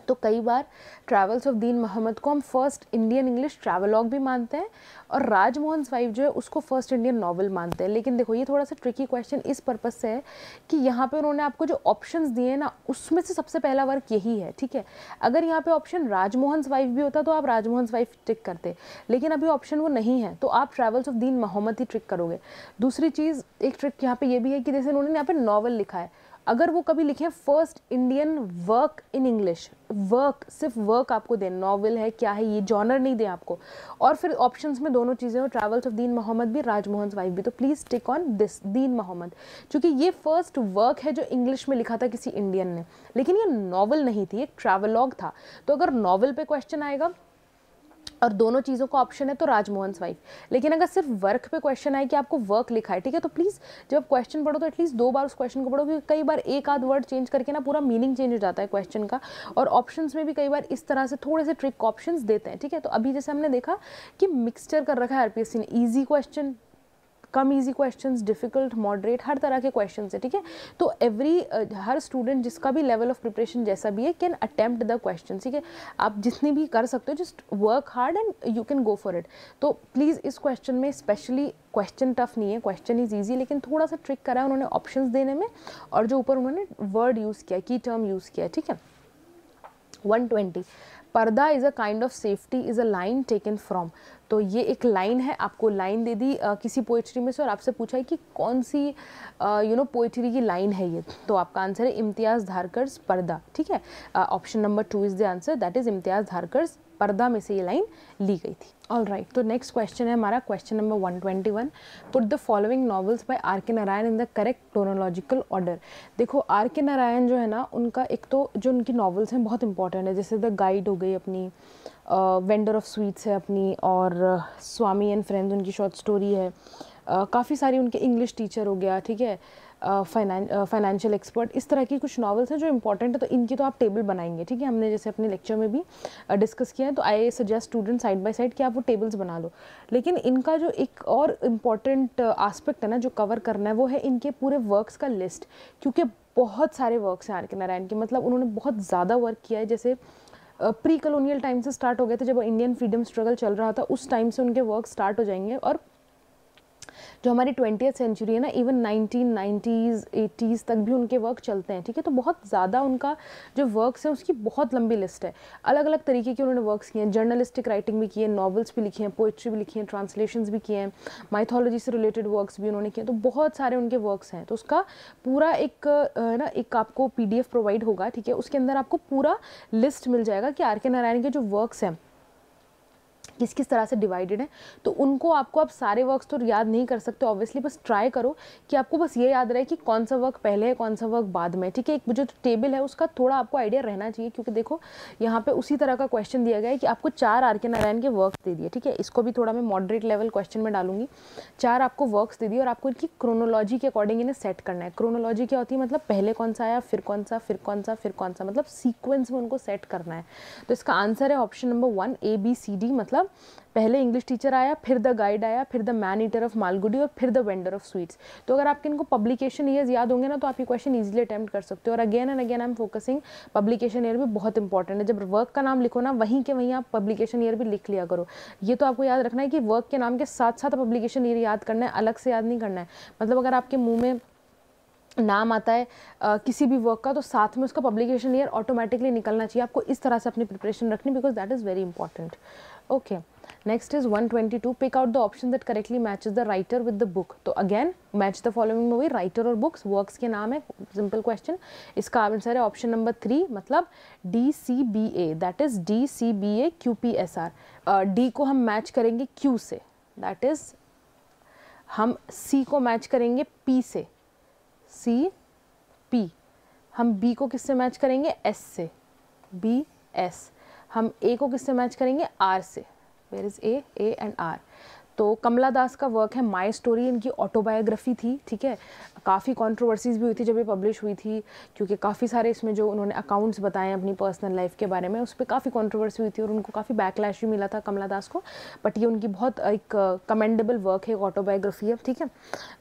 तो कई बार ट्रैवल्स ऑफ दीन मोहम्मद को हम फर्स्ट इंडियन इंग्लिश ट्रैवलॉग भी मानते हैं और राजमोहन वाइफ जो है उसको फर्स्ट इंडियन नावल मानते हैं लेकिन देखो ये थोड़ा सा ट्रिकी क्वेश्चन इस पर्पज़ से है कि यहाँ पर उन्होंने आपको जो ऑप्शन दिए हैं ना उसमें से सबसे पहला वर्क यही है ठीक है अगर यहाँ पर ऑप्शन राजमोहन वाइफ भी होता तो आप राजमोहन वाइफ टिक करते लेकिन अभी ऑप्शन वो नहीं है तो आप travels of Deen Mohammad he trick करोगे दूसरी चीज़ एक ट्रिक यहाँ पर यह भी है कि जैसे उन्होंने यहाँ पर नॉवल लिखा है अगर वो कभी लिखें first Indian work in English work सिर्फ वर्क आपको दें नॉवल है क्या है ये जॉनर नहीं दें आपको और फिर ऑप्शंस में दोनों चीज़ें हो ट्रैवल्स ऑफ दीन मोहम्मद भी राजमोहन वाइफ भी तो प्लीज़ टेक ऑन दिस दीन मोहम्मद क्योंकि ये फर्स्ट वर्क है जो इंग्लिश में लिखा था किसी इंडियन ने लेकिन ये नॉवल नहीं थी एक ट्रैवलॉग था तो अगर नॉवल पर क्वेश्चन आएगा और दोनों चीज़ों का ऑप्शन है तो राजमोहन वाइफ लेकिन अगर सिर्फ वर्क पे क्वेश्चन आए कि आपको वर्क लिखा है ठीक है तो प्लीज़ जब क्वेश्चन पढ़ो तो एटलीस्ट दो बार उस क्वेश्चन को पढ़ो क्योंकि कई बार एक आध वर्ड चेंज करके ना पूरा मीनिंग चेंज हो जाता है क्वेश्चन का और ऑप्शन में भी कई बार इस तरह से थोड़े से ट्रिक ऑप्शन देते हैं ठीक है तो अभी जैसे हमने देखा कि मिक्सचर कर रखा है आर ने ईजी क्वेश्चन कम ईजी क्वेश्चंस डिफिकल्ट मॉडरेट हर तरह के क्वेश्चन है ठीक है तो एवरी हर स्टूडेंट जिसका भी लेवल ऑफ प्रिपरेशन जैसा भी है कैन अटैम्प्ट द क्वेश्चन ठीक है आप जितने भी कर सकते हो just work hard and you can go for it तो प्लीज़ इस क्वेश्चन में स्पेशली क्वेश्चन टफ नहीं है क्वेश्चन इज ईजी लेकिन थोड़ा सा ट्रिक करा है उन्होंने ऑप्शन देने में और जो ऊपर उन्होंने वर्ड यूज़ किया की टर्म यूज़ किया ठीक है twenty Purdah is a kind of safety is a line taken from तो ये एक लाइन है आपको लाइन दे दी आ, किसी पोइट्री में से और आपसे पूछा है कि कौन सी यू नो पोइट्री की लाइन है ये तो आपका आंसर है इम्तियाज़ धारकर्स पर्दा ठीक है option number two is the answer that is Imtiaz Dharker's Purdah में से ये लाइन ली गई थी ऑल राइट तो नेक्स्ट क्वेश्चन है हमारा question number 121 put the following novels by R K Narayan in the correct chronological order देखो आर के नारायण जो है ना उनका एक तो जो उनकी नॉवल्स हैं बहुत इंपॉर्टेंट है जैसे द गाइड हो गई अपनी वेंडर ऑफ स्वीट्स है अपनी और स्वामी एंड फ्रेंड्स उनकी शॉर्ट स्टोरी है uh, काफ़ी सारी उनके इंग्लिश टीचर हो गया ठीक है फाइनेंशियल एक्सपर्ट इस तरह की कुछ नॉवेल्स हैं जो इंपॉर्टेंट है तो इनकी तो आप टेबल बनाएंगे ठीक है हमने जैसे अपने लेक्चर में भी डिस्कस किया है तो I suggest student side by side कि आप वो टेबल्स बना लो लेकिन इनका जो एक और इम्पॉर्टेंट आस्पेक्ट है ना जो कवर करना है वो है इनके पूरे वर्क्स का लिस्ट क्योंकि बहुत सारे वर्क्स हैं आर के नारायण के मतलब उन्होंने बहुत ज़्यादा वर्क किया है जैसे प्री कलोनियल टाइम से स्टार्ट हो गए थे जब इंडियन फ्रीडम स्ट्रगल चल रहा था उस टाइम से उनके वर्क स्टार्ट हो जाएंगे और जो हमारी ट्वेंटी सेंचुरी है ना इवन नाइनटीन नाइन्टीज़ एटीज़ तक भी उनके वर्क चलते हैं ठीक है तो बहुत ज़्यादा उनका जो वर्क्स हैं उसकी बहुत लंबी लिस्ट है अलग अलग तरीके के उन्होंने वर्क्स किए हैं जर्नलिस्टिक राइटिंग भी किए नॉवल्स भी लिखी हैं पोइट्री भी लिखी हैं ट्रांसलेशन भी किए हैं माइथोलॉजी से रिलेटेड वर्क्स भी उन्होंने किए तो बहुत सारे उनके वर्क्स हैं तो उसका पूरा एक ना एक आपको पी प्रोवाइड होगा ठीक है उसके अंदर आपको पूरा लिस्ट मिल जाएगा कि आर के नारायण के जो वर्क्स हैं किस किस तरह से डिवाइडेड है तो उनको आपको आप सारे वर्क्स तो याद नहीं कर सकते ऑब्वियसली बस ट्राई करो कि आपको बस ये याद रहे कि कौन सा वर्क पहले है कौन सा वर्क बाद में ठीक है एक जो टेबल है उसका थोड़ा आपको आइडिया रहना चाहिए क्योंकि देखो यहाँ पे उसी तरह का क्वेश्चन दिया गया है कि आपको चार आर के नारायण के वर्क दे दिए ठीक है इसको भी थोड़ा मैं मॉडरेट लेवल क्वेश्चन में डालूंगी चार आपको वर्क्स दे दिए और आपको इनकी क्रोनोलॉजी के अकॉर्डिंग इन्हें सेट करना है क्रोनोलॉजी क्या होती है मतलब पहले कौन सा आया फिर कौन सा फिर कौन सा फिर कौन सा मतलब सीक्वेंस में उनको सेट करना है तो इसका आंसर है option number one A B C D मतलब पहले इंग्लिश टीचर आया फिर द गाइड आया फिर the man eater of Malgudi और फिर द वेंडर ऑफ स्वीट्स तो अगर आपके इनको पब्लिकेशन ईयर्स याद होंगे ना तो आप ये क्वेश्चन ईजिली अटैम्प्ट कर सकते हो और again and again I am focusing publication year भी बहुत इंपॉर्टेंट है जब वर्क का नाम लिखो ना वहीं के वहीं आप पब्लिकेशन ईयर भी लिख लिया करो ये तो आपको याद रखना है कि वर्क के नाम के साथ साथ पब्लिकेशन ईयर याद करना है अलग से याद नहीं करना है मतलब अगर आपके मुँह में नाम आता है आ, किसी भी वर्क का तो साथ में उसका पब्लिकेशन ईयर ऑटोमेटिकली निकलना चाहिए आपको इस तरह से अपनी प्रिपरेशन रखनी because that is very important okay next is one twenty two pick out the option that correctly match is the writer with the book तो again match the following movie writer और books works के नाम है simple question इसका answer है option number three मतलब D C B A that is D C B A Q P S R D को हम मैच करेंगे क्यू से दैट इज हम सी को मैच करेंगे पी से सी पी हम बी को किससे मैच करेंगे एस से बी एस हम ए को किससे मैच करेंगे आर से where is A and R तो कमला दास का वर्क है माई स्टोरी इनकी ऑटोबायोग्राफी थी ठीक है काफ़ी कंट्रोवर्सीज भी हुई थी जब ये पब्लिश हुई थी क्योंकि काफ़ी सारे इसमें जो उन्होंने अकाउंट्स बताए अपनी पर्सनल लाइफ के बारे में उस पर काफ़ी कॉन्ट्रोवर्सी हुई थी और उनको काफ़ी बैकलैश भी मिला था कमला दास को बट ये उनकी बहुत एक कमेंडेबल uh, वर्क है ऑटोबायोग्राफी है ठीक है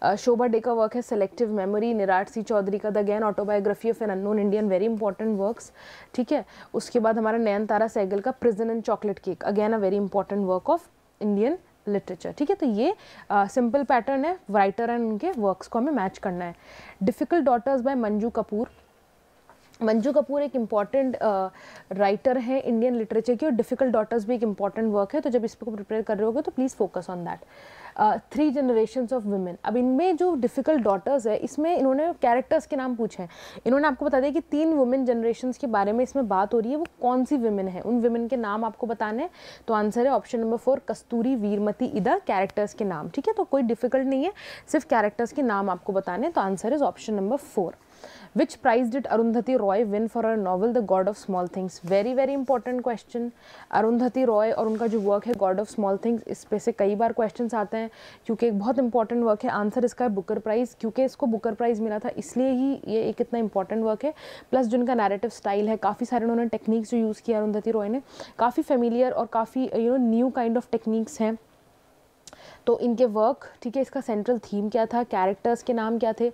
uh, शोभा डे का वर्क है सेलेक्टिव मेमोरी निराट सिंह चौधरी का the gain autobiography of an unknown Indian very important works ठीक है उसके बाद हमारा तारा सहगल का prison and chocolate cake again a very important work of Indian literature ठीक है तो ये सिंपल uh, पैटर्न है राइटर एंड उनके वर्क्स को हमें मैच करना है difficult daughters by Manju Kapur Manju Kapur एक इम्पॉर्टेंट राइटर हैं इंडियन लिटरेचर की और डिफ़िकल्ट डॉटर्स भी एक इम्पॉर्टेंट वर्क है तो जब इस पर प्रिपेयर कर रहे होगे तो please focus on that three generation of women अब इनमें जो डिफ़िकल्ट डॉटर्स है इसमें इन्होंने कैरेक्टर्स के नाम पूछे हैं इन्होंने आपको बता दिया कि तीन वुमेन जनरेशन के बारे में इसमें बात हो रही है वो कौन सी वुमेन है उन वुमेन के नाम आपको बताने हैं तो आंसर है option number four Kasturi Virmati Ida characters के नाम ठीक है तो कोई डिफ़िकल्ट नहीं है सिर्फ कैरेक्टर्स के नाम आपको बताने तो answer is option number four which prize did Arundhati Roy win for her novel the God of small things very very important question Arundhati Roy और उनका जो वर्क है गॉड ऑफ स्मॉल थिंग्स इस पे से कई बार क्वेश्चन आते हैं क्योंकि एक बहुत इंपॉर्टेंट वर्क है आंसर इसका है बुकर प्राइज़ क्योंकि इसको बुकर प्राइज़ मिला था इसलिए ही ये एक इतना इंपॉर्टेंट वर्क है प्लस जिनका नैरेटिव स्टाइल है काफ़ी सारे उन्होंने टेक्निक्स जो यूज़ किया अरुंधति रॉय ने काफ़ी फेमिलियर और काफ़ी you know new kind of techniques हैं तो इनके वर्क ठीक है इसका सेंट्रल थीम क्या था कैरेक्टर्स के नाम क्या थे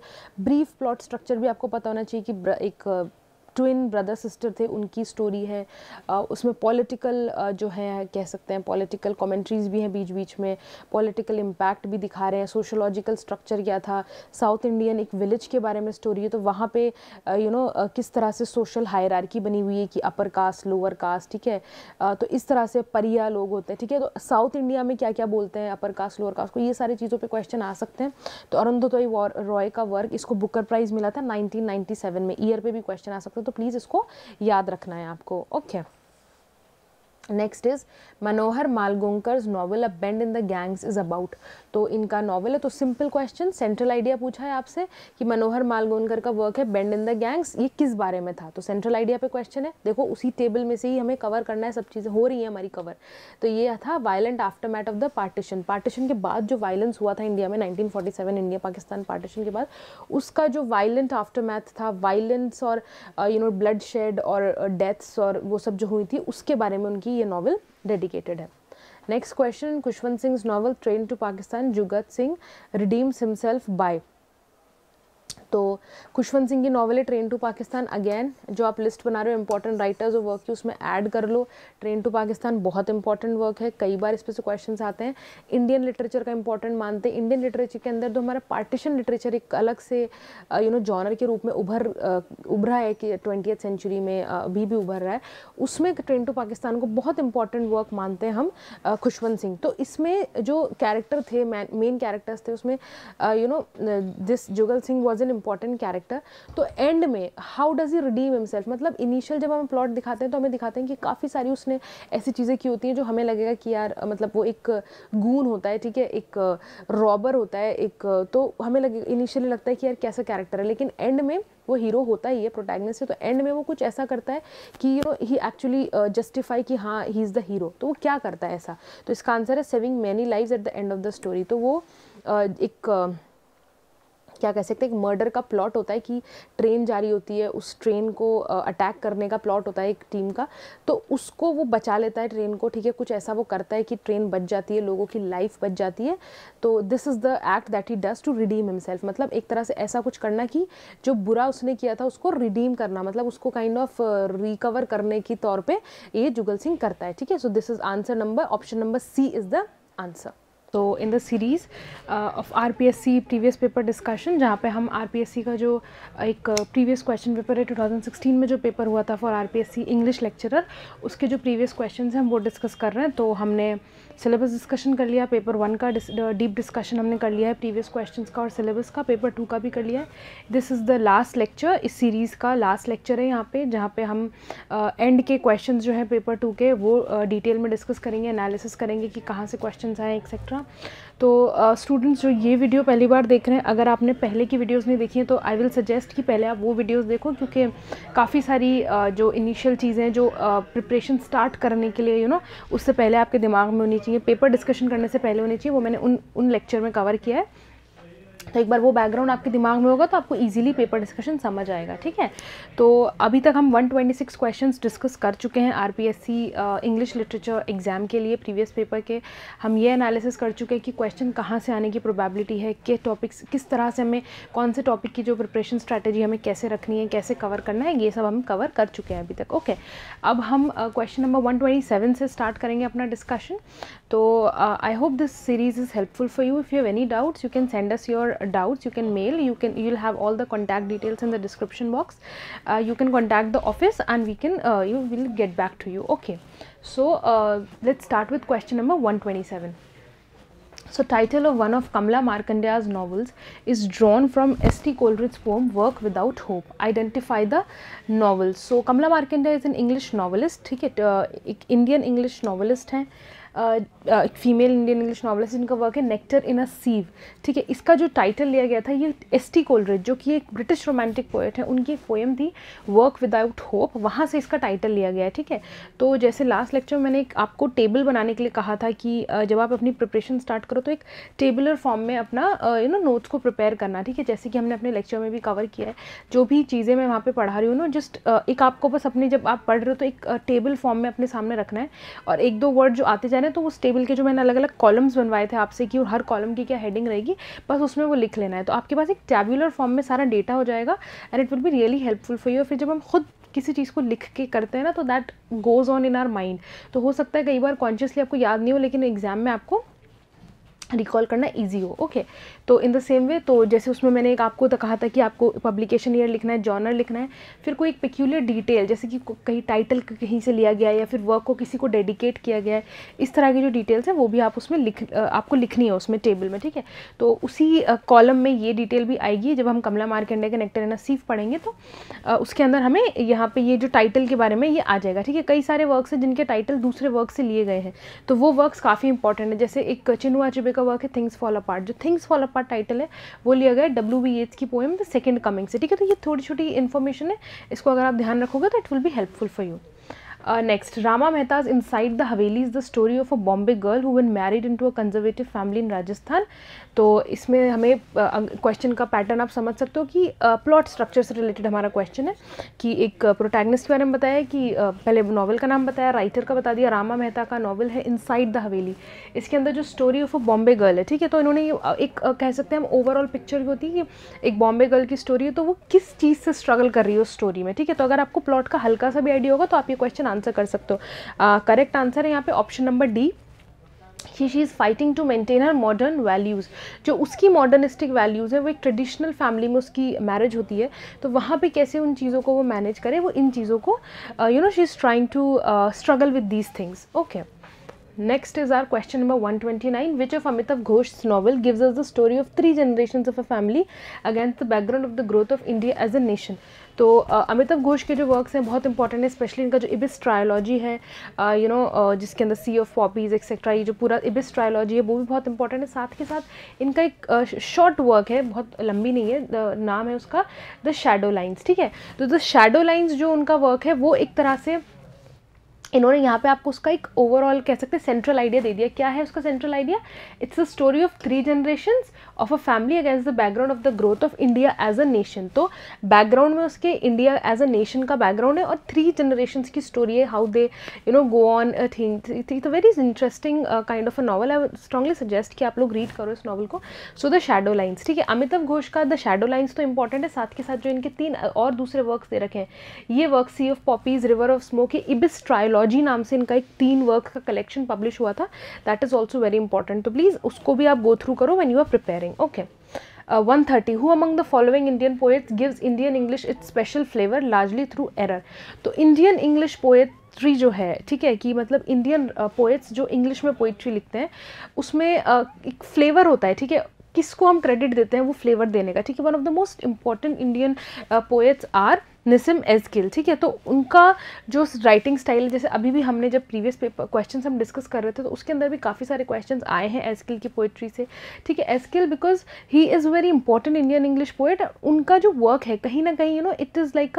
ब्रीफ प्लॉट स्ट्रक्चर भी आपको पता होना चाहिए कि एक ट्विन ब्रदर सिस्टर थे उनकी स्टोरी है उसमें पॉलिटिकल जो है कह सकते हैं पॉलिटिकल कमेंट्रीज भी हैं बीच बीच में पॉलिटिकल इम्पैक्ट भी दिखा रहे हैं सोशोलॉजिकल स्ट्रक्चर क्या था साउथ इंडियन एक विलेज के बारे में स्टोरी है तो वहाँ पे यू नो किस तरह से सोशल हायरार्की बनी हुई है कि अपर कास्ट लोअर कास्ट ठीक है तो इस तरह से परिया लोग होते हैं ठीक है तो साउथ इंडिया में क्या क्या बोलते हैं अपर कास्ट लोअर कास्ट को ये सारी चीज़ों पर क्वेश्चन आ सकते हैं तो अरुंधतोई रॉय का वर्क इसको बुकर प्राइज़ मिला था नाइनटीन में ईयर पर भी क्वेश्चन आ सकते तो प्लीज़ इसको याद रखना है आपको okay okay. Next is Manohar Malgonkar's novel a bend in the Ganges is about तो इनका नॉवल है तो सिंपल क्वेश्चन सेंट्रल आइडिया पूछा है आपसे कि मनोहर मालगोंकर का वर्क है बेंड इन द गैंग्स ये किस बारे में था तो सेंट्रल आइडिया पे क्वेश्चन है देखो उसी टेबल में से ही हमें कवर करना है सब चीज़ें हो रही हैं हमारी कवर तो ये था violent aftermath of the partition partition के बाद जो वायलेंस हुआ था इंडिया में नाइनटीन इंडिया पाकिस्तान पार्टीशन के बाद उसका जो वायलेंट आफ्टर मैथ था वायलेंस और यू नो ब्लड शेड और डेथ्स uh, और वो सब जो हुई थी उसके बारे में उनकी a novel dedicated him. Next question in Kushwant Singh's novel Train to Pakistan, Jugat Singh redeems himself by तो खुशवंत सिंह की नॉवल है ट्रेन टू पाकिस्तान अगेन जो आप लिस्ट बना रहे हो इंपॉर्टेंट राइटर्स और वर्क की उसमें ऐड कर लो ट्रेन टू पाकिस्तान बहुत इंपॉर्टेंट वर्क है कई बार इस पर से क्वेश्चन आते हैं इंडियन लिटरेचर का इंपॉर्टेंट मानते हैं इंडियन लिटरेचर के अंदर तो हमारा पार्टीशन लिटरेचर एक अलग से यू नो जॉनर के रूप में उभर uh, उभरा है कि ट्वेंटी सेंचुरी में uh, अभी भी उभर रहा है उसमें ट्रेन टू पाकिस्तान को बहुत इंपॉर्टेंट वर्क मानते हैं हम uh, खुशवंत सिंह तो इसमें जो कैरेक्टर थे मेन कैरेक्टर्स थे उसमें you know this Jugal Singh was an important character तो एंड में how does he redeem himself मतलब इनिशियल जब हम प्लॉट दिखाते हैं तो हमें दिखाते हैं कि काफ़ी सारी उसने ऐसी चीज़ें की होती हैं जो हमें लगेगा कि यार मतलब वो एक गून होता है ठीक है एक रॉबर uh, होता है एक uh, तो हमें लगे इनिशियली लगता है कि यार कैसा कैरेक्टर है लेकिन एंड में वो हीरो होता ही है प्रोटैगनिस्ट से तो एंड में वो कुछ ऐसा करता है कि you know he actually justify कि हाँ ही इज़ द हीरो तो वो क्या करता है ऐसा तो इसका आंसर है saving many lives at the end of the story तो वो uh, एक uh, क्या कह सकते हैं एक मर्डर का प्लॉट होता है कि ट्रेन जा रही होती है उस ट्रेन को अटैक करने का प्लॉट होता है एक टीम का तो उसको वो बचा लेता है ट्रेन को ठीक है कुछ ऐसा वो करता है कि ट्रेन बच जाती है लोगों की लाइफ बच जाती है तो this is the act that he does to redeem himself मतलब एक तरह से ऐसा कुछ करना कि जो बुरा उसने किया था उसको रिडीम करना मतलब उसको काइंड ऑफ रिकवर करने के तौर पर ये जुगल सिंह करता है ठीक है so this is answer number option number C is the answer तो in the series of R P S C previous paper discussion जहाँ पे हम आर पी एस सी का जो uh, एक प्रीवियस क्वेश्चन पेपर है टू थाउजेंड सिक्सटीन में जो पेपर हुआ था for R P S C English lecturer उसके जो प्रीवियस क्वेश्चन हैं हम वो डिस्कस कर रहे हैं तो हमने सिलेबस डिस्कशन कर लिया पेपर वन का डीप डिस्कशन uh, हमने कर लिया है प्रीवियस क्वेश्चन का और सिलेबस का पेपर टू का भी कर लिया है this is the last lecture इस सीरीज़ का लास्ट लेक्चर है यहाँ पे जहाँ पे हम एंड uh, के क्वेश्चन जो है पेपर टू के वो डिटेल uh, में डिस्कस करेंगे एनालिसिस करेंगे कि कहाँ से क्वेश्चन आए एक्सेट्रा था तो स्टूडेंट्स uh, जो ये वीडियो पहली बार देख रहे हैं अगर आपने पहले की वीडियोस नहीं देखी हैं तो आई विल सजेस्ट कि पहले आप वो वीडियोस देखो क्योंकि काफ़ी सारी uh, जो इनिशियल चीज़ें जो प्रिपरेशन uh, स्टार्ट करने के लिए यू you नो know, उससे पहले आपके दिमाग में होनी चाहिए पेपर डिस्कशन करने से पहले होनी चाहिए वो मैंने उन उन लेक्चर में कवर किया है तो एक बार वो बैकग्राउंड आपके दिमाग में होगा तो आपको ईजिली पेपर डिस्कशन समझ आएगा ठीक है तो अभी तक हम 126 क्वेश्चंस डिस्कस कर चुके हैं आरपीएससी इंग्लिश लिटरेचर एग्ज़ाम के लिए प्रीवियस पेपर के हम ये एनालिसिस कर चुके हैं कि क्वेश्चन कहाँ से आने की प्रोबेबिलिटी है किस टॉपिक्स किस तरह से हमें कौन से टॉपिक की जो प्रिपरेशन स्ट्रैटेजी हमें कैसे रखनी है कैसे कवर करना है ये सब हम कवर कर चुके हैं अभी तक ओके अब हम क्वेश्चन नंबर वन से स्टार्ट करेंगे अपना discussion So uh, I hope this series is helpful for you. If you have any doubts, you can send us your doubts. You can mail. You can you'll have all the contact details in the description box. Uh, you can contact the office, and we can uh, you will get back to you. Okay. So uh, let's start with question number 127. So title of one of Kamla Markandeya's novels is drawn from S.T. Coleridge's poem Work Without Hope. Identify the novel. So Kamla Markandeya is an English novelist, ठीक Indian English novelist एक female Indian English novelist जिनका work है nectar in a sieve ठीक है इसका जो title लिया गया था ये एस टी कोलरेज जो कि एक ब्रिटिश रोमांटिक पोएट है उनकी एक पोएम थी वर्क विदाउट होप वहाँ से इसका टाइटल लिया गया है ठीक है तो जैसे लास्ट लेक्चर में मैंने एक आपको टेबल बनाने के लिए कहा था कि जब आप अपनी प्रिपरेशन स्टार्ट करो तो एक टेबलर फॉर्म में अपना यू नो नोट्स को प्रिपेयर करना ठीक है जैसे कि हमने अपने लेक्चर में भी कवर किया है जो भी चीज़ें मैं वहाँ पर पढ़ा रही हूँ ना जस्ट एक आपको बस अपने जब आप पढ़ रहे हो तो एक टेबल फॉर्म में अपने सामने रखना है और एक दो वर्ड जो आते जा रहे हैं तो उस टेबल टेबल के जो मैंने अलग अलग कॉलम्स बनवाए थे आपसे कि हर कॉलम की क्या हेडिंग रहेगी बस उसमें वो लिख लेना है तो आपके पास एक टैबुलर फॉर्म में सारा डेटा हो जाएगा and it will be really helpful for you फिर जब हम खुद किसी चीज़ को लिख के करते हैं ना तो that goes on in our mind तो हो सकता है कई बार कॉन्शियसली आपको याद नहीं हो लेकिन एग्जाम में आपको रिकॉल करना इजी हो ओके तो इन द सेम वे तो जैसे उसमें मैंने एक आपको तो कहा था कि आपको पब्लिकेशन ईयर लिखना है जॉनर लिखना है फिर कोई एक पिक्यूलर डिटेल जैसे कि कहीं टाइटल कहीं से लिया गया है या फिर वर्क को किसी को डेडिकेट किया गया है इस तरह की जो डिटेल्स हैं वो भी आप उसमें लिख आपको लिखनी है उसमें टेबल में ठीक है तो उसी कॉलम में ये डिटेल भी आएगी जब हम कमला मार्केंडे के नेक्टर एना सीफ पढ़ेंगे तो उसके अंदर हमें यहाँ पर ये जो टाइटल के बारे में ये आ जाएगा ठीक है कई सारे वर्क्स हैं जिनके टाइटल दूसरे वर्क से लिए गए हैं तो वो वर्क्स काफ़ी इंपॉर्टेंट है जैसे एक चिनुआ चिबे का का वर्क है थिंग्स फॉल अपार्ट जो थिंग्स फॉल अपार्ट टाइटल है वो लिया गया डब्ल्यू बी एच की पोएम द सेकंड कमिंग से ठीक है तो ये थोड़ी छोटी इन्फॉर्मेशन है इसको अगर आप ध्यान रखोगे तो इट विल भी helpful for you Rama Mehta's inside the haveli is the story of a Bombay girl who one married into a conservative family in Rajasthan तो इसमें हमें क्वेश्चन uh, का पैटर्न आप समझ सकते हो कि प्लॉट uh, स्ट्रक्चर से रिलेटेड हमारा क्वेश्चन है कि एक प्रोटैगनिस्ट uh, के बारे में बताया कि uh, पहले नॉवल का नाम बताया राइटर का बता दिया रामा मेहता का नॉवल है इन साइड द हवेली इसके अंदर जो story of a Bombay girl है ठीक है तो इन्होंने uh, एक uh, कह सकते हैं हम ओवरऑल पिक्चर होती है कि एक बॉम्बे गर्ल की स्टोरी है तो वो किस चीज़ से स्ट्रगल कर रही है उस स्टोरी में ठीक है तो अगर आपको प्लॉट का हल्का सा भी आइडिया होगा तो आप ये क्वेश्चन आंसर कर सकते हो करेक्ट आंसर है यहाँ पे option number D he she is fighting to maintain her modern values जो उसकी मॉडर्निस्टिक वैल्यूज़ है वो एक ट्रेडिशनल फैमिली में उसकी मैरिज होती है तो वहाँ पर कैसे उन चीज़ों को वो मैनेज करे वो इन चीज़ों को you know she is trying to struggle with these things okay next is our question number one twenty nine which of Amitav Ghosh novel gives us the story of three generation of a family against the background of the growth of India as a nation तो अमिताभ घोष के जो works हैं बहुत important है specially इनका जो Ibis trilogy है you know जिसके अंदर सी ऑफ पॉपीज़ एक्सेट्रा ये जो पूरा इबिस ट्रायोलॉजी है वो भी बहुत इंपॉर्टेंट है साथ के साथ इनका एक शॉर्ट वर्क है बहुत लंबी नहीं है नाम है उसका द शेडो लाइन्स ठीक है तो द शेडो लाइन्स जो उनका वर्क है वो एक तरह से इन्होंने यहाँ पे आपको उसका एक ओवरऑल कह सकते हैं सेंट्रल आइडिया दे दिया क्या है उसका central idea it's a story of three generations of a family against the background of the growth of India as a nation तो बैकग्राउंड में उसके इंडिया एज अ नेशन का बैकग्राउंड है और थ्री जनरेशन की स्टोरी है how they you know go on thing it's a very interesting kind of a novel I strongly suggest कि आप लोग रीड करो इस नॉवल को सो द शेडो लाइन्स ठीक है अमिताभ घोष का द शेडो लाइन्स तो इंपॉर्टेंट है साथ के साथ जो इनके तीन और दूसरे वर्क दे रखे हैं ये work sea of poppies river of smoke ये इबिस ट्रायोलॉजी नाम से इनका एक तीन वर्क का कलेक्शन पब्लिश हुआ था that is also very important तो प्लीज़ उसको भी आप गो थ्रू करो when you are prepare inspiring. Okay. Uh, 130 who among the following indian poets gives indian english its special flavor largely through error तो indian english poet poetry जो है ठीक है कि मतलब इंडियन uh, जो इंग्लिश में पोइट्री लिखते हैं उसमें एक फ्लेवर होता है ठीक है किसको हम क्रेडिट देते हैं वो फ्लेवर देने का ठीक है one of the most important Indian poets are Nissim Gill ठीक है तो उनका जो राइटिंग स्टाइल जैसे अभी भी हमने जब प्रीवियस पेपर क्वेश्चन हम डिस्कस कर रहे थे तो उसके अंदर भी काफ़ी सारे क्वेश्चन आए हैं गिल की पोएट्री से ठीक है Gill because he is very important Indian English poet उनका जो वर्क है कहीं ना कहीं you know it is like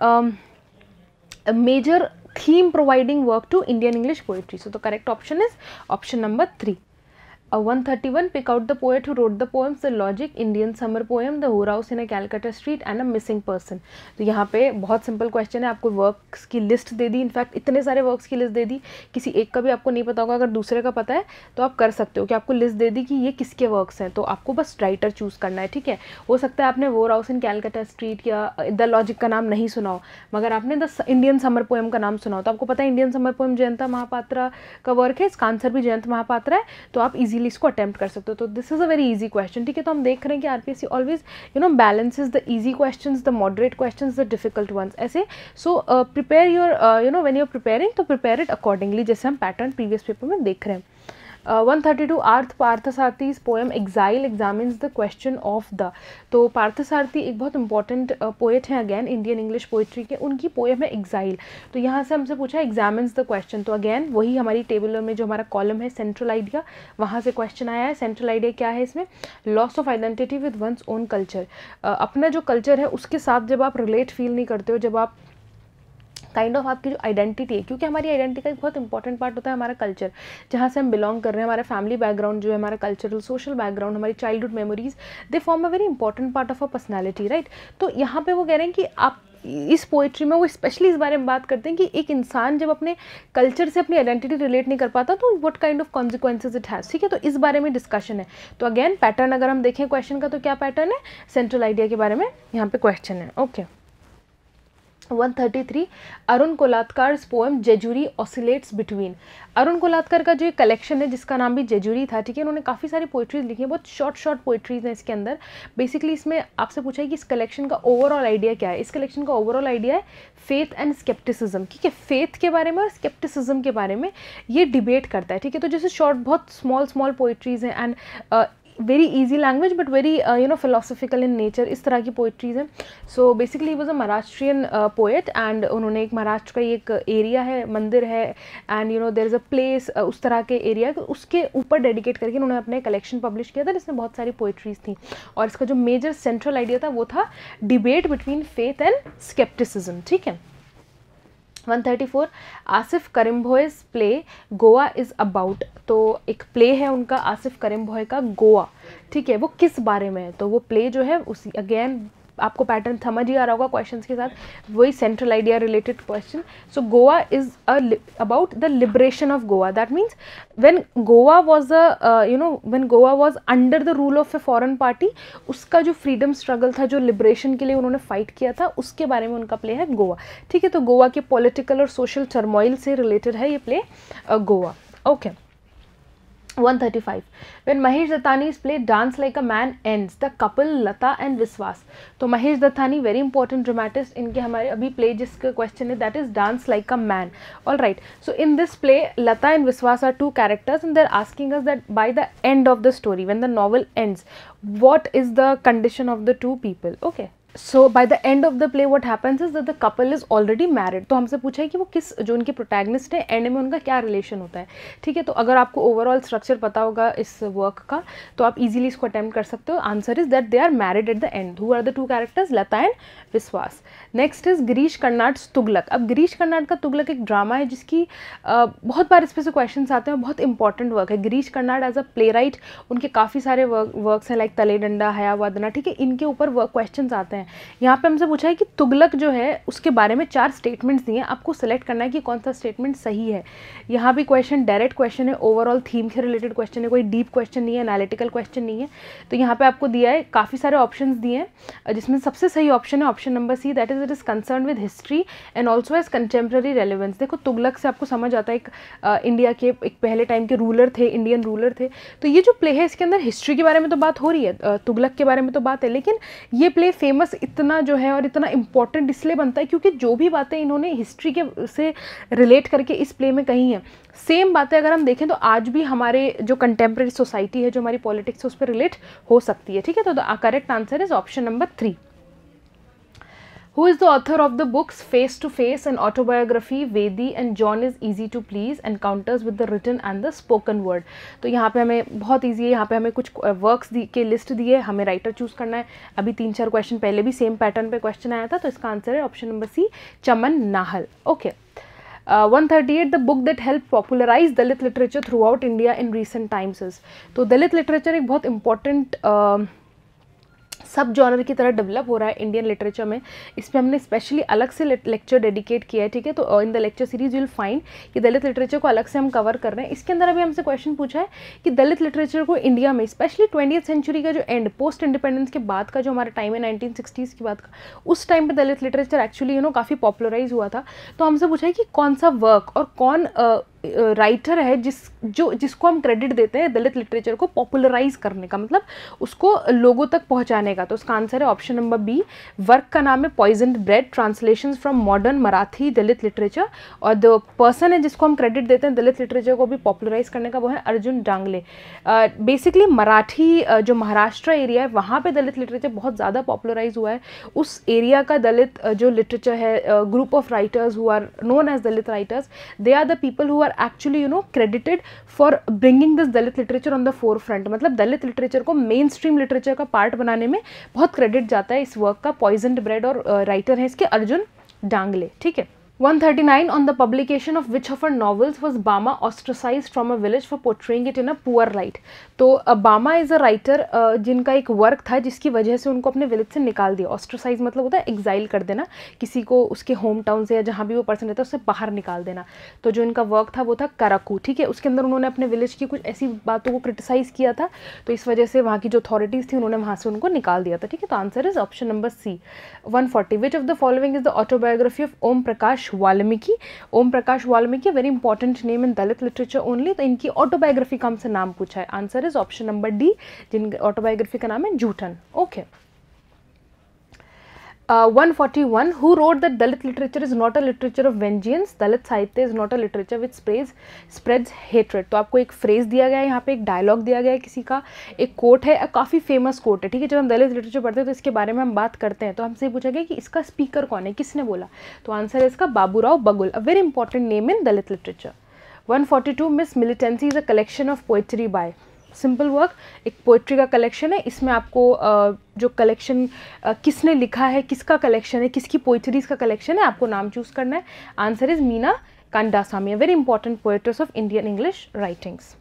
a major theme providing work to Indian English poetry so the correct option is option number three Uh, 131 pick out the poet who wrote the poems the logic indian summer poem the who house in a calcutta street and a missing person तो यहाँ पे बहुत simple question है आपको works की list दे दी in fact इतने सारे works की लिस्ट दे दी किसी एक का भी आपको नहीं पता होगा अगर दूसरे का पता है तो आप कर सकते हो कि आपको लिस्ट दे दी कि ये किसके वर्क्स हैं तो आपको बस राइटर चूज़ करना है ठीक है हो सकता है आपने whorehouse in Calcutta street या द लॉजिक का नाम नहीं सुना हो मगर आपने द इंडियन समर पोएम का नाम सुना हो तो आपको पता है Indian summer poem Jayanta Mahapatra का वर्क है इसका आंसर भी जयंत महापात्रा है तो आप इजिली फाइनली इसको अटैम्प्ट कर सकते हो तो this is a very easy question ठीक है तो हम देख रहे हैं कि R P S C always you know balance is the easy question the moderate question the difficult ones ऐसे so prepare your you know when you are preparing तो प्रिपेयर इट अकॉर्डिंगली जैसे हम पैटर्न प्रीवियस पेपर में देख रहे हैं one thirty two आर्थ Parthasarathy's poem exile examines the question of the तो पार्थसारथी एक बहुत इंपॉर्टेंट पोएट uh, हैं अगेन इंडियन इंग्लिश पोइट्री के उनकी पोएम है एग्जाइल तो यहाँ से हमसे पूछा एग्जामिन्स द क्वेश्चन तो अगेन वही हमारी टेबल में जो हमारा कॉलम है सेंट्रल आइडिया वहाँ से क्वेश्चन आया है सेंट्रल आइडिया क्या है इसमें loss of identity with one's own culture अपना जो कल्चर है उसके साथ जब आप रिलेट फील नहीं करते हो जब आप काइंड ऑफ आपकी जो आइडेंटिटी है क्योंकि हमारी आइडेंटिटी का एक बहुत इंपॉर्टेंट पार्ट होता है हमारा कल्चर जहाँ से हम बिलोंग कर रहे हैं हमारा फैमिली बैकग्राउंड जो है हमारा कल्चरल सोशल बैकग्राउंड हमारी childhood memories they form a very important part of a personality right तो यहाँ पर वो कह रहे हैं कि आप इस पोइट्री में वो स्पेशली इस बारे में बात करते हैं कि एक इंसान जब अपने कल्चर से अपनी आइडेंटिटी रिलेट नहीं कर पाता तो what kind of consequences it has ठीक है तो इस बारे में डिस्कशन है तो अगेन पैटर्न अगर हम देखें क्वेश्चन का तो क्या पैटर्न है सेंट्रल आइडिया के बारे में यहाँ पे क्वेश्चन है okay okay. 133 Arun Kolatkar poem Jejuri oscillates between Arun Kolatkar का जो कलेक्शन है जिसका नाम भी जेजूरी था ठीक है उन्होंने काफ़ी सारी पोइट्रीज लिखी है बहुत शॉर्ट शॉर्ट पोइट्रीज हैं इसके अंदर बेसिकली इसमें आपसे पूछा है कि इस कलेक्शन का ओवरऑल आइडिया क्या है इस कलेक्शन का ओवरऑल आइडिया है फेथ एंड स्केप्टिसिज्म ठीक है फेथ के बारे में और स्केप्टिसिज्म के बारे में ये डिबेट करता है ठीक है तो जैसे शॉर्ट बहुत स्मॉल स्मॉल पोइट्रीज हैं and very easy language but very you know philosophical in nature इस तरह की पोइट्रीज़ हैं so basically was a Maharashtrian poet and उन्होंने एक महाराष्ट्र का एक एरिया है मंदिर है and you know there is a place उस तरह के एरिया उसके ऊपर डेडिकेट करके उन्होंने अपने कलेक्शन पब्लिश किया था जिसमें बहुत सारी पोइट्रीज़ थी और इसका जो मेजर सेंट्रल आइडिया था वो था debate between faith and scepticism ठीक है 134 Asif Currimbhoy's play Goa is about तो एक प्ले है उनका आसिफ करीम भोए का गोवा ठीक है वो किस बारे में है तो वो प्ले जो है उसी अगेन आपको पैटर्न समझ ही आ रहा होगा क्वेश्चन के साथ वही central idea related question so Goa is about the liberation of Goa that means when Goa was a you know when Goa was under the rule of a foreign party उसका जो फ्रीडम स्ट्रगल था जो लिबरेशन के लिए उन्होंने फाइट किया था उसके बारे में उनका प्ले है गोवा ठीक है तो गोवा के पॉलिटिकल और सोशल टर्मोइल से रिलेटेड है ये play Goa okay okay. 135 when mahesh dattani's play dance like a man ends the couple lata and viswas तो Mahesh Dattani very important dramatist इनके हमारे अभी प्ले जिसका क्वेश्चन है that is dance like a man all right so in this play Lata and Vishwas are two characters and they're asking us that by the end of the story when the novel ends what is the condition of the two people okay so by the end of the play what happens is the couple is already married तो हमसे पूछा है कि वो किस जो उनके protagonist हैं एंड में उनका क्या रिलेशन होता है ठीक है तो अगर आपको ओवरऑल स्ट्रक्चर पता होगा इस वर्क का तो आप इजिली इसको अटैम्प्ट कर सकते हो answer is that they are married at the end who are the two characters Lata and Vishwas next is Girish Karnad Tughlaq अब गिरीश कर्नाट का तुगलक एक ड्रामा है जिसकी आ, बहुत बार इस पर से क्वेश्चन आते हैं बहुत इंपॉर्टेंट वर्क है Girish Karnad as a playwright उनके काफ़ी सारे वर्क वर्क्स हैं लाइक तले डंडा हया वदना ठीक है इनके ऊपर वर्क क्वेश्चन आते हैं यहाँ पर हमसे पूछा है कि तुगलक जो है उसके बारे में चार स्टेटमेंट्स दिए हैं आपको सेलेक्ट करना है कि कौन सा स्टेटमेंट सही है यहाँ भी क्वेश्चन डायरेक्ट क्वेश्चन है ओवरऑल थीम से रिलेटेड क्वेश्चन है कोई डीप क्वेश्चन नहीं है एनालिटिकल क्वेश्चन नहीं है तो यहाँ पर आपको दिया है काफ़ी सारे ऑप्शन दिए हैं जिसमें सबसे सही ऑप्शन है option number C that is that is concern with history and also as contemporary relevance देखो तुगलक से आपको समझ आता है एक आ, इंडिया के एक पहले टाइम के रूलर थे इंडियन रूलर थे तो ये जो प्ले है इसके अंदर हिस्ट्री के बारे में तो बात हो रही है तुगलक के बारे में तो बात है लेकिन ये प्ले फेमस इतना जो है और इतना इंपॉर्टेंट इसलिए बनता है क्योंकि जो भी बातें इन्होंने हिस्ट्री के से रिलेट करके इस प्ले में कही हैं सेम बातें अगर हम देखें तो आज भी हमारे जो कंटेम्प्रेरी सोसाइटी है जो हमारी पॉलिटिक्स है उस पर रिलेट हो सकती है ठीक है तो the correct answer is option number three Who is the author of the books Face to Face, an autobiography, Vedi and John is easy to please, encounters with the written and the spoken word. तो यहाँ पे हमें बहुत easy है यहाँ पे हमें कुछ वर्क्स दी के लिस्ट दी है हमें राइटर चूज़ करना है अभी तीन चार क्वेश्चन पहले भी सेम पैटर्न पे क्वेश्चन आया था तो इसका आंसर है option number C Chaman Nahal okay okay. Uh, 138 the book that helped popularize dalit literature throughout india in recent times is तो दलित लिटरेचर एक बहुत important uh, सब जॉनर की तरह डेवलप हो रहा है इंडियन लिटरेचर में इस पर हमने स्पेशली अलग से लेक्चर डेडिकेट किया है ठीक है तो in the lecture series will find कि दलित लिटरेचर को अलग से हम कवर कर रहे हैं इसके अंदर अभी हमसे क्वेश्चन पूछा है कि दलित लिटरेचर को इंडिया में स्पेशली ट्वेंटी सेंचुरी का जो एंड पोस्ट इंडिपेंडेंस के बाद का जो हमारा टाइम है नाइनटीन की बात का उस टाइम पर Dalit literature actually you know काफ़ी पॉपुलराइज हुआ था तो हमसे पूछा है कि कौन सा वर्क और कौन uh, राइटर है जिस जो जिसको हम क्रेडिट देते हैं दलित लिटरेचर को पॉपुलराइज करने का मतलब उसको लोगों तक पहुंचाने का तो उसका आंसर है ऑप्शन नंबर बी वर्क का नाम है poison bread translation from modern Marathi Dalit literature और द पर्सन है जिसको हम क्रेडिट देते हैं दलित लिटरेचर को भी पॉपुलराइज करने का वो है Arjun Dangle basically uh, Marathi uh, जो महाराष्ट्र एरिया है वहाँ पर दलित लिटरेचर बहुत ज़्यादा पॉपुलराइज हुआ है उस एरिया का दलित uh, जो लिटरेचर है group of writers who are known as Dalit writers they are the people who are actually you know credited for bringing this Dalit literature on the forefront मतलब Dalit literature को mainstream literature का part बनाने में बहुत credit जाता है इस work का पॉइजन ब्रेड और राइटर uh, है इसके अर्जुन डांगले ठीक है 139 on the publication of which of her novels was Bama ostracized from a village for portraying it in a poor light तो बामा इज़ अ राइटर जिनका एक वर्क था जिसकी वजह से उनको अपने विलेज से निकाल दिया ऑस्ट्रोसाइज मतलब होता है एग्जाइल कर देना किसी को उसके होम टाउन से या जहाँ भी वो पर्सन रहता है उससे बाहर निकाल देना तो जो इनका वर्क था वो था कराकू ठीक है उसके अंदर उन्होंने अपने विलेज की कुछ ऐसी बातों को क्रिटिसाइज़ किया था तो इस वजह से वहाँ की जो अथॉरिटीज़ थी उन्होंने वहाँ से उनको निकाल दिया था ठीक है तो answer is option number C one forty which of the following is the autobiography of Om Prakash Prakash Valmiki Om Prakash Valmiki very important name in Dalit literature only तो इनकी ऑटोबायोग्राफी का हमसे नाम पूछा है answer is option number D जिन ऑटोबायोग्राफी का नाम है Joothan okay okay. Uh, 141 who wrote that dalit literature is not a literature of vengeance dalit sahitya is not a literature which spreads spreads hatred तो आपको एक फ्रेज दिया गया है यहाँ पे एक डायलॉग दिया गया है किसी का एक कोट है काफ़ी फेमस कोट है ठीक है जब हम दलित लिटरेचर पढ़ते हैं तो इसके बारे में हम बात करते हैं तो हमसे पूछा गया कि इसका स्पीकर कौन है किसने बोला तो आंसर है इसका Baburao Bagul a very important name in Dalit literature 142 Ms militancy is a collection of poetry by simple work एक पोइट्री का कलेक्शन है इसमें आपको जो कलेक्शन किसने लिखा है किसका कलेक्शन है किसकी पोइट्रीज का कलेक्शन है आपको नाम चूज करना है answer is Meena Kandasamy very important poetries of Indian English writings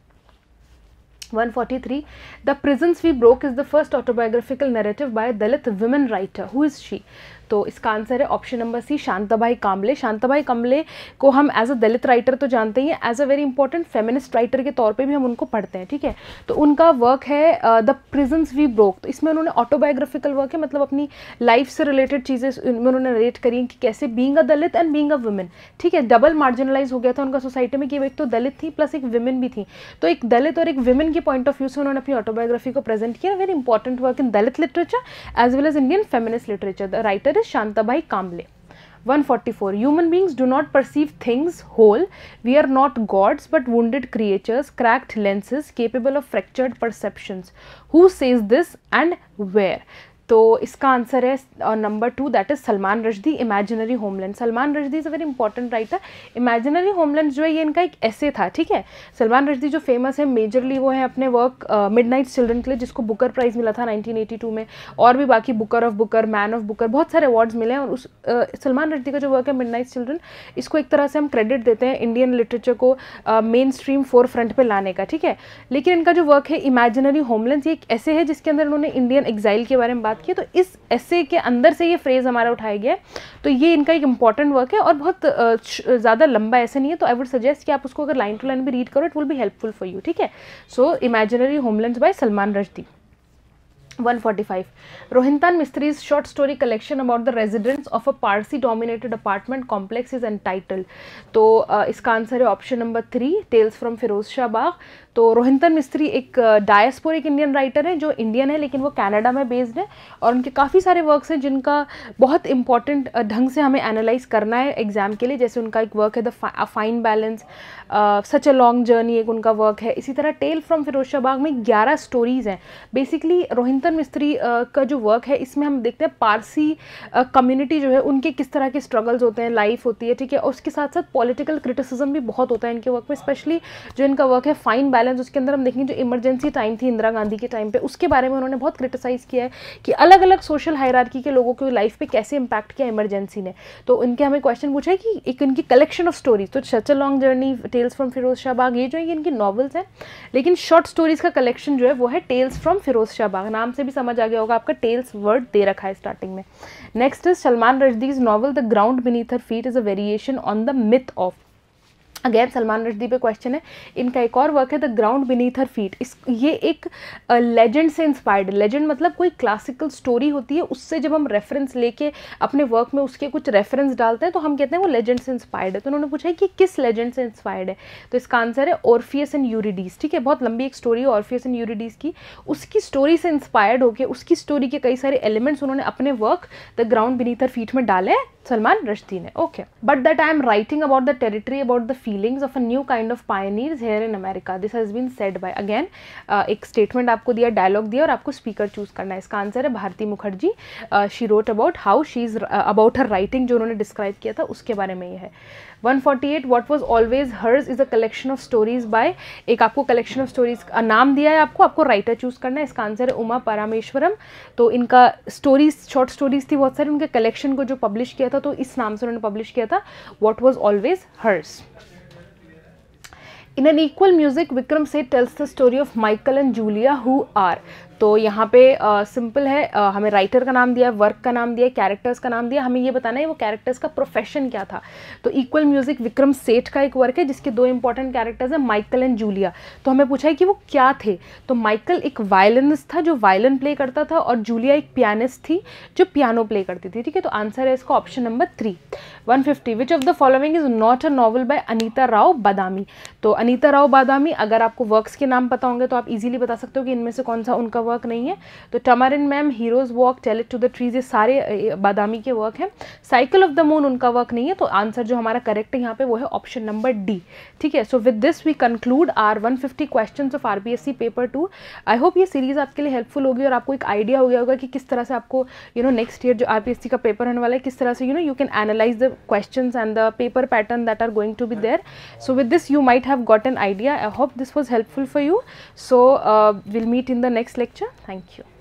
143 the prisons we broke is the first autobiographical narrative by Dalit women writer who is she तो इसका आंसर है option number C Shantabai Kamble Shantabai Kamble को हम एज अ दलित राइटर तो जानते ही हैं as a very important feminist writer के तौर पर भी हम उनको पढ़ते हैं ठीक है तो उनका वर्क है द प्रिजन्स वी ब्रोक तो इसमें उन्होंने ऑटोबायोग्राफिकल वर्क है मतलब अपनी लाइफ से रिलेटेड चीज़ें उन्होंने रिलेट करी हैं कि कैसे being a Dalit and being a women ठीक है डबल मार्जिनलाइज हो गया था उनका सोसाइटी में कि एक तो दलित थी प्लस एक वुमेन भी थी तो एक दलित और एक वुमेन के पॉइंट ऑफ व्यू से उन्होंने अपनी ऑटोबायोग्राफी को प्रेजेंट किया very important work in Dalit literature as well as Indian feminist literature the writer is Shantabai Kamble. 144 human beings do not perceive things whole we are not gods but wounded creatures cracked lenses capable of fractured perceptions who says this and where तो इसका answer है number two that is Salman Rushdie imaginary homeland Salman Rushdie is a very important writer imaginary homeland जो है ये इनका एक ऐसे था ठीक है सलमान रजदी जो फेमस है मेजरली वो है अपने वर्क मिड नाइट चिल्ड्रन के लिए जिसको बुकर प्राइज़ मिला था 1982 में और भी बाकी Booker of Booker man of Booker बहुत सारे अवार्ड्स मिले हैं और उस uh, सलमान रजदी का जो वर्क है मिड नाइट चिल्ड्रन इसको एक तरह से हम क्रेडिट देते हैं इंडियन लिटरेचर को मेन स्ट्रीम फोर फ्रंट पर लाने का ठीक है लेकिन इनका जो वर्क है इमेजिनरी होमलैंड ये एक ऐसे है जिसके अंदर इन्होंने इंडियन एग्जाइल के बारे में बात बात की तो इस ऐसे के अंदर से ये फ्रेज़ हमारा उठाया गया है तो ये इनका एक इंपॉर्टेंट वर्क है और बहुत ज़्यादा लंबा ऐसे नहीं है तो आई वुड सजेस्ट कि आप उसको अगर लाइन टू लाइन भी रीड करो इट विल भी हेल्पफुल फॉर यू ठीक है so imaginary homeland by Salman Rushdie 145 rohintan mysteries short story collection about the residents of a parsi dominated apartment complex is entitled तो इसका आंसर है option number three tales from Firozsha Baag तो रोहिंतन मिस्त्री एक diasporic Indian writer हैं जो इंडियन है लेकिन वो कनाडा में बेस्ड है और उनके काफ़ी सारे वर्क्स हैं जिनका बहुत इंपॉर्टेंट ढंग से हमें एनालाइज करना है एग्ज़ाम के लिए जैसे उनका एक वर्क है the fine balance such a long journey एक उनका वर्क है इसी तरह टेल फ्रॉम फिरोजाबाग में ग्यारह स्टोरीज़ हैं बेसिकली रोहिंतन मिस्त्री uh, का जो वर्क है इसमें हम देखते हैं पारसी कम्युनिटी uh, जो है उनके किस तरह के स्ट्रगल्स होते हैं लाइफ होती है ठीक है और उसके साथ साथ पॉलिटिकल क्रिटिसिज्म भी बहुत होता है इनके वर्क में स्पेशली जो इनका वर्क है फाइन बैलेंस बैलेंस उसके अंदर हम देखेंगे जो इमरजेंसी टाइम थी इंदिरा गांधी के टाइम पे उसके बारे में उन्होंने बहुत क्रिटिसाइज़ किया है कि अलग अलग सोशल हायरार्की के लोगों की लाइफ पे कैसे इम्पैक्ट किया इमरजेंसी ने तो उनके हमें क्वेश्चन पूछा है कि एक इनकी कलेक्शन ऑफ स्टोरीज तो such a long journey tales from Firozsha Baag ये जो है इनकी नॉवल्स हैं लेकिन शॉर्ट स्टोरीज़ का कलेक्शन जो है वो है टेल्स फ्रॉम फिरोज शाहबाग नाम से भी समझ आ गया होगा आपका टेल्स वर्ड दे रखा है स्टार्टिंग में next is Salman Rushdie's novel the ground beneath her feet is a variation on the myth of again Salman Rushdie पे क्वेश्चन है इनका एक और वर्क है the ground beneath her feet इस ये एक लेजेंड से इंस्पायर्ड लेजेंड मतलब कोई क्लासिकल स्टोरी होती है उससे जब हम रेफरेंस लेके अपने वर्क में उसके कुछ रेफरेंस डालते हैं तो हम कहते हैं वो लेजेंड से इंस्पायर्ड है तो उन्होंने पूछा है कि किस लेजेंड से इंस्पायर्ड है तो इसका आंसर है ऑर्फियस एंड यूरिडीज ठीक है बहुत लंबी एक स्टोरी है ऑर्फियस एंड यूरिडीज की उसकी स्टोरी से इंस्पायर्ड होकर उसकी स्टोरी के कई सारे एलिमेंट्स उन्होंने अपने work the ground beneath her feet में डाले सलमान रश्दी ने okay but that I am writing about the territory about the feelings of a new kind of pioneers here in America this has been said by again एक statement आपको दिया dialogue दिया और आपको speaker choose करना है इसका answer है Bharati Mukherjee she wrote about how she is about her writing जो उन्होंने डिस्क्राइब किया था उसके बारे में ये है 148 what was always hers is a collection of stories by एक आपको कलेक्शन ऑफ स्टोरीज का नाम दिया है आपको आपको राइटर चूज़ करना है इसका आंसर है उमा परामेश्वरम तो इनका स्टोरीज शॉर्ट स्टोरीज थी बहुत सारी उनके कलेक्शन को जो पब्लिश किया था तो इस नाम से उन्होंने पब्लिश किया था what was always hers in an equal music Vikram Seth tells the story of Michael and Julia who are तो यहाँ पे सिंपल है आ, हमें राइटर का नाम दिया वर्क का नाम दिया है कैरेक्टर्स का नाम दिया हमें ये बताना है वो कैरेक्टर्स का प्रोफेशन क्या था तो इक्वल म्यूज़िक विक्रम सेठ का एक वर्क है जिसके दो इंपॉर्टेंट कैरेक्टर्स हैं माइकल एंड जूलिया तो हमें पूछा है कि वो क्या थे तो माइकल एक वायलिनिस्ट था जो वायलिन प्ले करता था और जूलिया एक पियानिस्ट थी जो पियानो प्ले करती थी ठीक है तो आंसर है इसका option number three one fifty which of the following is not a novel by Anita Rao Badami तो अनीता राव बादामी अगर आपको वर्क्स के नाम पता होंगे तो आप इजीली बता सकते हो कि इनमें से कौन सा उनका वर्क नहीं है तो tamarind mem hero's walk tell it to the trees ये सारे बादामी के वर्क हैं साइकिल ऑफ द मून उनका वर्क नहीं है तो आंसर जो हमारा करेक्ट है यहाँ पे वो है ऑप्शन नंबर डी ठीक है so with this we conclude our one fifty question of C paper two I hope ये सीरीज़ आपके लिए हेल्पफुल होगी और आपको एक आइडिया हो गया होगा कि किस तरह से आपको यू नो नेक्स्ट ईयर जो सी का पेपर होने वाला है किस तरह से you know you can analyse the questions and the paper pattern that are going to be there. So, with this you might have got an idea. I hope this was helpful for you. So, uh, we will meet in the next lecture. Thank you.